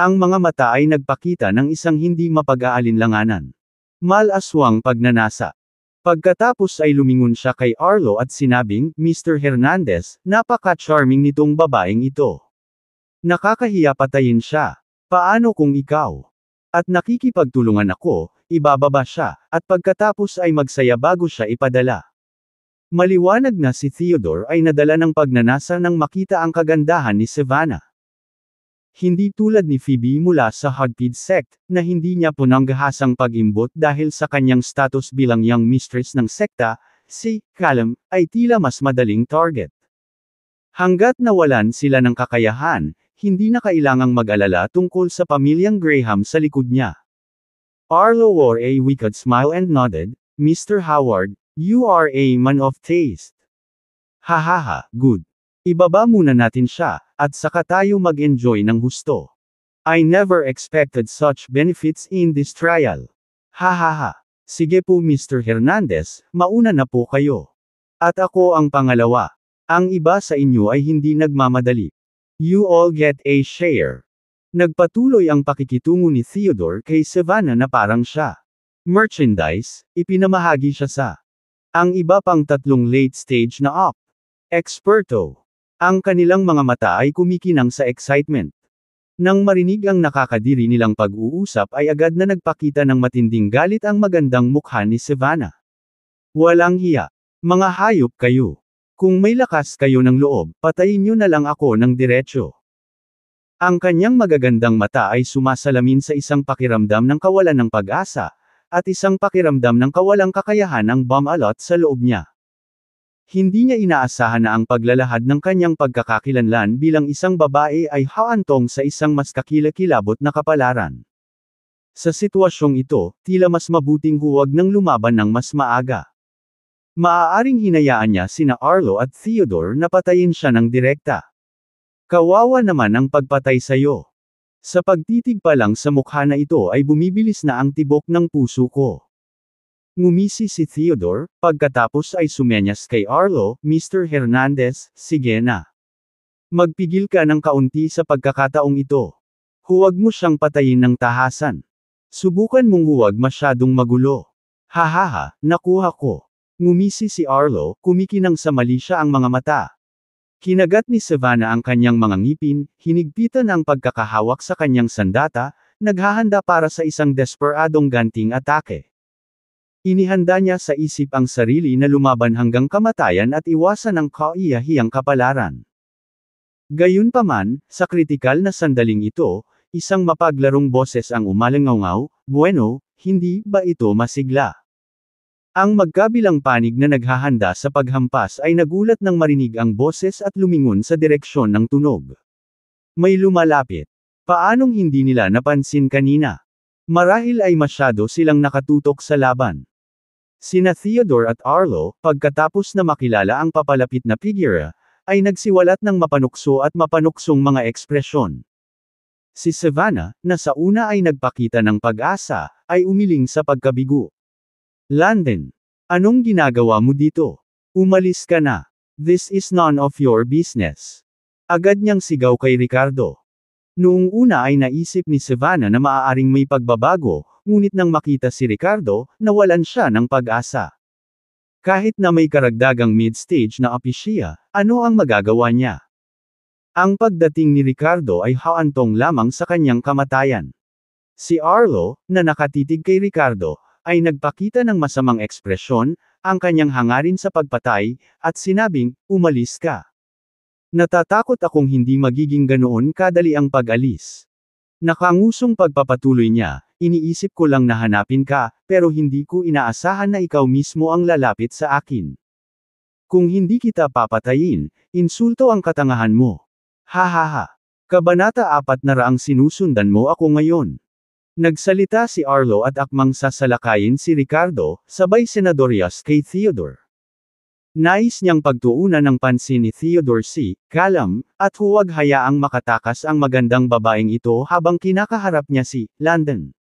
Ang mga mata ay nagpakita ng isang hindi mapag-aalinlanganan. Malaswang pagnanasa. Pagkatapos ay lumingon siya kay Arlo at sinabing, Mr. Hernandez, napaka-charming nitong babaeng ito. Nakakahiya patayin siya. Paano kung ikaw? At nakikipagtulungan ako, ibababa siya, at pagkatapos ay magsaya bago siya ipadala. Maliwanag na si Theodore ay nadala ng pagnanasa nang makita ang kagandahan ni Savannah. Hindi tulad ni Phoebe mula sa Hogpid sect, na hindi niya punanggahasang pag-imbot dahil sa kanyang status bilang young mistress ng sekta, si Callum ay tila mas madaling target. Hanggat nawalan sila ng kakayahan, hindi na kailangang mag-alala tungkol sa pamilyang Graham sa likod niya. Arlo wore a wicked smile and nodded, Mr. Howard, you are a man of taste. Hahaha, good. Ibaba muna natin siya, at saka tayo mag-enjoy ng husto. I never expected such benefits in this trial. Ha ha ha. Sige po Mr. Hernandez, mauna na po kayo. At ako ang pangalawa. Ang iba sa inyo ay hindi nagmamadali. You all get a share. Nagpatuloy ang pakikitungo ni Theodore kay Savannah na parang siya. Merchandise, ipinamahagi siya sa ang iba pang tatlong late stage na op. Experto. Ang kanilang mga mata ay kumikinang sa excitement. Nang marinig ang nakakadiri nilang pag-uusap ay agad na nagpakita ng matinding galit ang magandang mukha ni Savannah. Walang hiya. Mga hayop kayo. Kung may lakas kayo ng loob, patayin niyo na lang ako ng diretsyo. Ang kanyang magagandang mata ay sumasalamin sa isang pakiramdam ng kawalan ng pag-asa, at isang pakiramdam ng kawalang kakayahan ng bomb alot sa loob niya. Hindi niya inaasahan na ang paglalahad ng kanyang pagkakakilanlan bilang isang babae ay haantong sa isang mas kakilakilabot na kapalaran. Sa sitwasyong ito, tila mas mabuting huwag ng lumaban ng mas maaga. Maaaring hinayaan niya sina Arlo at Theodore na patayin siya ng direkta. Kawawa naman ang pagpatay sa iyo. Sa pagtitig pa lang sa mukha na ito ay bumibilis na ang tibok ng puso ko. Ngumisi si Theodore, pagkatapos ay sumenyas kay Arlo, Mr. Hernandez, sige na. Magpigil ka ng kaunti sa pagkakataong ito. Huwag mo siyang patayin ng tahasan. Subukan mong huwag masyadong magulo. Hahaha, nakuha ko. Ngumisi si Arlo, kumikinang sa mali siya ang mga mata. Kinagat ni Savannah ang kanyang mga ngipin, hinigpitan ang pagkakahawak sa kanyang sandata, naghahanda para sa isang desperadong ganting atake. Inihanda niya sa isip ang sarili na lumaban hanggang kamatayan at iwasan ang kaiyahiyang kapalaran. Gayunpaman, sa kritikal na sandaling ito, isang mapaglarong boses ang umalangaw bueno, hindi ba ito masigla? Ang magkabilang panig na naghahanda sa paghampas ay nagulat nang marinig ang boses at lumingon sa direksyon ng tunog. May lumalapit. Paanong hindi nila napansin kanina? Marahil ay masyado silang nakatutok sa laban. Sina Theodore at Arlo, pagkatapos na makilala ang papalapit na figura, ay nagsiwalat ng mapanukso at mapanuksong mga ekspresyon. Si Savannah, na sa una ay nagpakita ng pag-asa, ay umiling sa pagkabigo. London, anong ginagawa mo dito? Umalis ka na. This is none of your business. Agad niyang sigaw kay Ricardo. Noong una ay naisip ni Savannah na maaaring may pagbabago, ngunit nang makita si Ricardo, nawalan siya ng pag-asa. Kahit na may karagdagang mid-stage na apisya, ano ang magagawa niya? Ang pagdating ni Ricardo ay haantong lamang sa kanyang kamatayan. Si Arlo, na nakatitig kay Ricardo, ay nagpakita ng masamang ekspresyon, ang kanyang hangarin sa pagpatay, at sinabing, umalis ka. Natatakot akong hindi magiging ganoon kadali ang pag-alis. Nakangusong pagpapatuloy niya, Iniisip ko lang nahanapin ka, pero hindi ko inaasahan na ikaw mismo ang lalapit sa akin. Kung hindi kita papatayin, insulto ang katangahan mo. Hahaha. Kabanata apat na raang sinusundan mo ako ngayon. Nagsalita si Arlo at akmang sasalakayin si Ricardo, sabay senadoryas kay Theodore. Nais niyang pagtuunan ng pansin ni Theodore si, Kalam, at huwag hayaang makatakas ang magandang babaeng ito habang kinakaharap niya si London.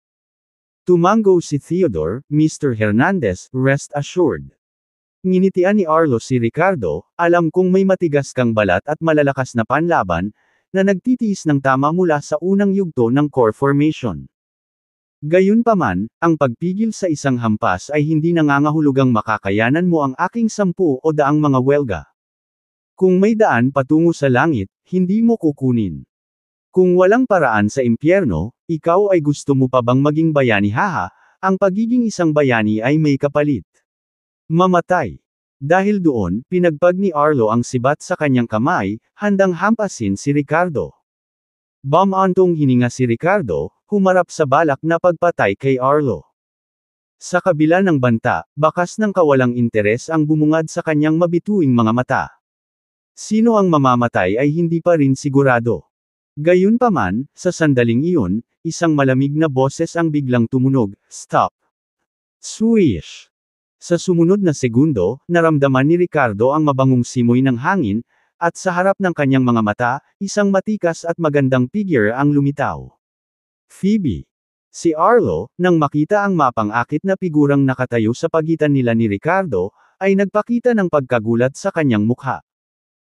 Tumango si Theodore, Mr. Hernandez, rest assured. Nginitian ni Arlo si Ricardo, alam kong may matigas kang balat at malalakas na panlaban, na nagtitiis ng tama mula sa unang yugto ng core formation. Gayunpaman, ang pagpigil sa isang hampas ay hindi nangangahulugang makakayanan mo ang aking sampu o daang mga welga. Kung may daan patungo sa langit, hindi mo kukunin. Kung walang paraan sa impyerno, ikaw ay gusto mo pa bang maging bayani haha, ang pagiging isang bayani ay may kapalit. Mamatay. Dahil doon, pinagpag ni Arlo ang sibat sa kanyang kamay, handang hampasin si Ricardo. Bamantong hininga si Ricardo, humarap sa balak na pagpatay kay Arlo. Sa kabila ng banta, bakas ng kawalang interes ang bumungad sa kanyang mabituing mga mata. Sino ang mamamatay ay hindi pa rin sigurado. Gayunpaman, sa sandaling iyon, isang malamig na boses ang biglang tumunog, Stop! Swish! Sa sumunod na segundo, naramdaman ni Ricardo ang mabangong simoy ng hangin, at sa harap ng kanyang mga mata, isang matikas at magandang figure ang lumitaw. Phoebe. Si Arlo, nang makita ang mapang-akit na figurang nakatayo sa pagitan nila ni Ricardo, ay nagpakita ng pagkagulat sa kanyang mukha.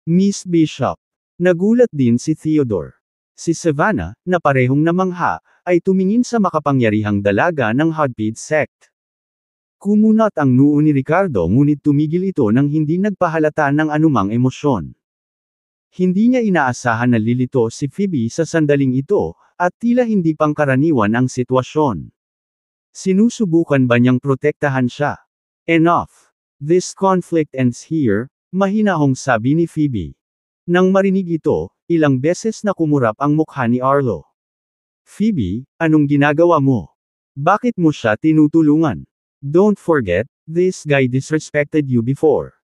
Miss Bishop. Nagulat din si Theodore. Si Savannah, na parehong namangha, ay tumingin sa makapangyarihang dalaga ng Hotbead sect. Kumunat ang noo ni Ricardo ngunit tumigil ito nang hindi nagpahalata ng anumang emosyon. Hindi niya inaasahan na lilito si Phoebe sa sandaling ito, at tila hindi pangkaraniwan ang sitwasyon. Sinusubukan ba niyang protektahan siya? Enough! This conflict ends here, mahinahong sabi ni Phoebe. Nang marinig ito, Ilang beses na kumurap ang mukha ni Arlo. Phoebe, anong ginagawa mo? Bakit mo siya tinutulungan? Don't forget, this guy disrespected you before.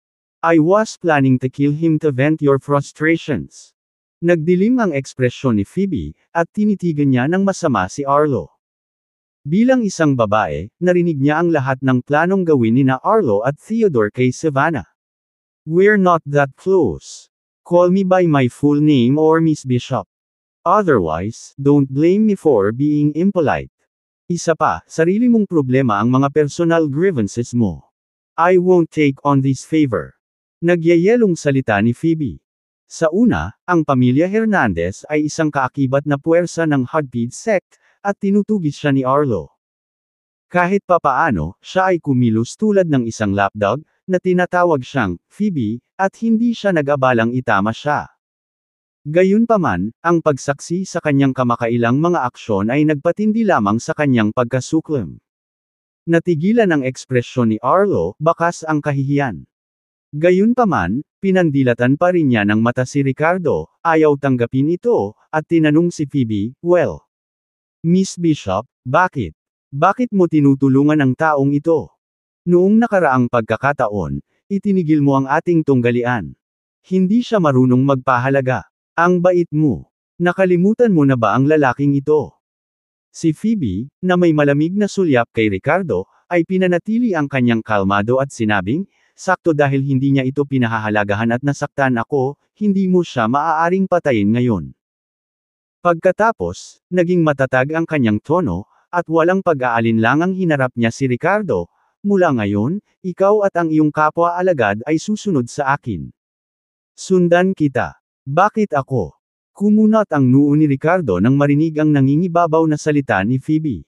I was planning to kill him to vent your frustrations. Nagdilim ang ekspresyon ni Phoebe, at tinitigan niya ng masama si Arlo. Bilang isang babae, narinig niya ang lahat ng planong gawin ni na Arlo at Theodore kay Savannah. We're not that close. Call me by my full name or Miss Bishop. Otherwise, don't blame me for being impolite. Isa pa, sarili mong problema ang mga personal grievances mo. I won't take on this favor. Nagyayelong salita ni Phoebe. Sa una, ang pamilya Hernandez ay isang kaakibat na puwersa ng Hagpid sect, at tinutugis siya ni Arlo. Kahit papaano, siya ay kumilos tulad ng isang lapdog, na tinatawag siyang, Phoebe, at hindi siya nag-abalang itama siya. Gayunpaman, ang pagsaksi sa kanyang kamakailang mga aksyon ay nagpatindi lamang sa kanyang pagkasuklam. Natigilan ang ekspresyon ni Arlo, bakas ang kahihiyan. Gayunpaman, pinandilatan pa rin niya ng mata si Ricardo, ayaw tanggapin ito, at tinanong si Phoebe, Well, Miss Bishop, bakit? Bakit mo tinutulungan ang taong ito? Noong nakaraang pagkakataon, Itinigil mo ang ating tunggalian. Hindi siya marunong magpahalaga. Ang bait mo. Nakalimutan mo na ba ang lalaking ito? Si Phoebe, na may malamig na sulyap kay Ricardo, ay pinanatili ang kanyang kalmado at sinabing, sakto dahil hindi niya ito pinahahalagahan at nasaktan ako, hindi mo siya maaaring patayin ngayon. Pagkatapos, naging matatag ang kanyang tono, at walang pag-aalinlangang hinarap niya si Ricardo, Mula ngayon, ikaw at ang iyong kapwa alagad ay susunod sa akin. Sundan kita. Bakit ako? Kumunot ang noo ni Ricardo nang marinig ang nangingibabaw na salita ni Phoebe.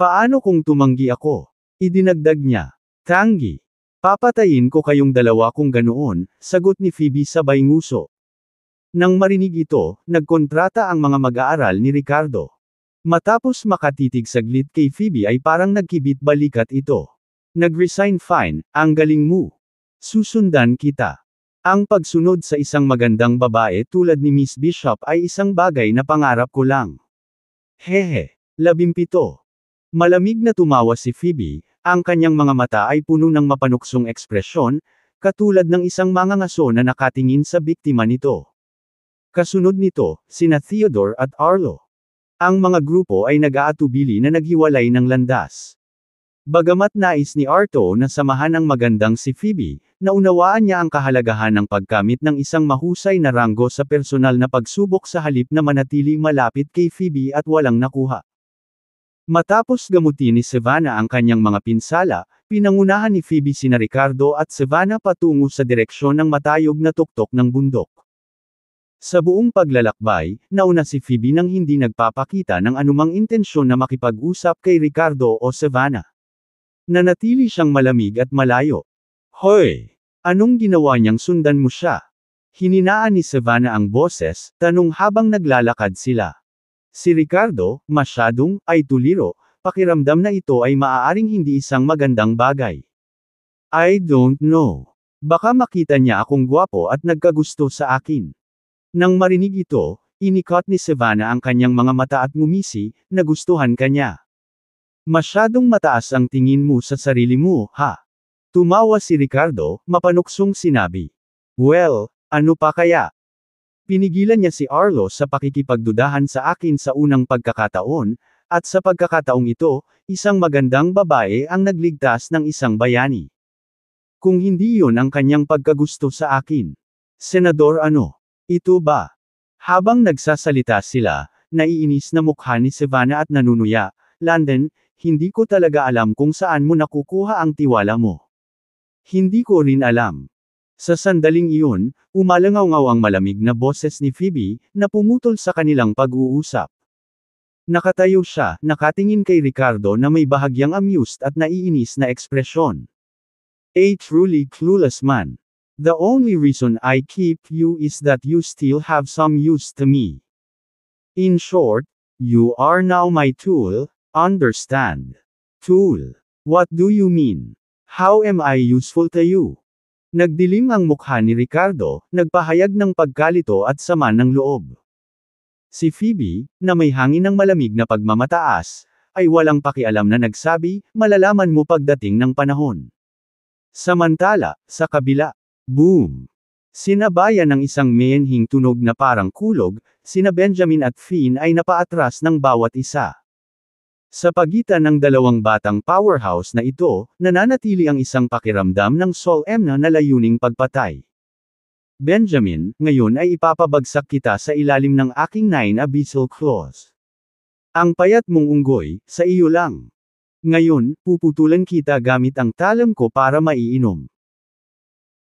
Paano kung tumanggi ako? Idinagdag niya. Tanggi. Papatayin ko kayong dalawa kung ganoon, sagot ni Phoebe sabay nguso. Nang marinig ito, nagkontrata ang mga mag-aaral ni Ricardo. Matapos makatitig saglit kay Phoebe ay parang nagkibit balikat ito. Nag-resign fine, ang galing mo. Susundan kita. Ang pagsunod sa isang magandang babae tulad ni Miss Bishop ay isang bagay na pangarap ko lang. Hehe. Labimpito. Malamig na tumawa si Phoebe, ang kanyang mga mata ay puno ng mapanuksong ekspresyon, katulad ng isang mangangaso na nakatingin sa biktima nito. Kasunod nito, sina Theodore at Arlo. Ang mga grupo ay nag-aatubili na naghiwalay ng landas. Bagamat nais ni Arto na samahan ang magandang si Phoebe, naunawaan niya ang kahalagahan ng pagkamit ng isang mahusay na ranggo sa personal na pagsubok sa halip na manatili malapit kay Phoebe at walang nakuha. Matapos gamutin ni Savannah ang kanyang mga pinsala, pinangunahan ni Phoebe si na Ricardo at Savannah patungo sa direksyon ng matayog na tuktok ng bundok. Sa buong paglalakbay, nauna si Phoebe nang hindi nagpapakita ng anumang intensyon na makipag-usap kay Ricardo o Savannah. Nanatili siyang malamig at malayo. Hoy! Anong ginawa niyang sundan mo siya? Hininaan ni Savannah ang boses, tanong habang naglalakad sila. Si Ricardo, masyadong, ay tuliro, pakiramdam na ito ay maaaring hindi isang magandang bagay. I don't know. Baka makita niya akong gwapo at nagkagusto sa akin. Nang marinig ito, inikot ni Savannah ang kanyang mga mata at ngumisi, nagustuhan kanya. Masyadong mataas ang tingin mo sa sarili mo, ha? Tumawa si Ricardo, mapanuksong sinabi. Well, ano pa kaya? Pinigilan niya si Arlo sa pakikipagdudahan sa akin sa unang pagkakataon, at sa pagkakataong ito, isang magandang babae ang nagligtas ng isang bayani. Kung hindi yon ang kanyang pagkagusto sa akin. Senador ano? Ito ba? Habang nagsasalita sila, naiinis na mukha ni Savannah at nanunuya, London, hindi ko talaga alam kung saan mo nakukuha ang tiwala mo. Hindi ko rin alam. Sa sandaling iyon, umalangaw ngaw ang malamig na boses ni Phoebe, na pumutol sa kanilang pag-uusap. Nakatayo siya, nakatingin kay Ricardo na may bahagyang amused at naiinis na ekspresyon. A truly clueless man. The only reason I keep you is that you still have some use to me. In short, you are now my tool, Understand. Tool. What do you mean? How am I useful to you? Nagdilim ang mukha ni Ricardo, nagpahayag ng pagkalito at sama ng loob. Si Phoebe, na may hangin ng malamig na pagmamataas, ay walang pakialam na nagsabi, malalaman mo pagdating ng panahon. Samantala, sa kabila, boom! Sinabayan ng isang meyenhing tunog na parang kulog, sina Benjamin at Finn ay napaatras ng bawat isa. Sa pagitan ng dalawang batang powerhouse na ito, nananatili ang isang pakiramdam ng solemn na layuning pagpatay. Benjamin, ngayon ay ipapabagsak kita sa ilalim ng aking nine abyssal claws. Ang payat mong unggoy, sa iyo lang. Ngayon, puputulan kita gamit ang talam ko para maiinom.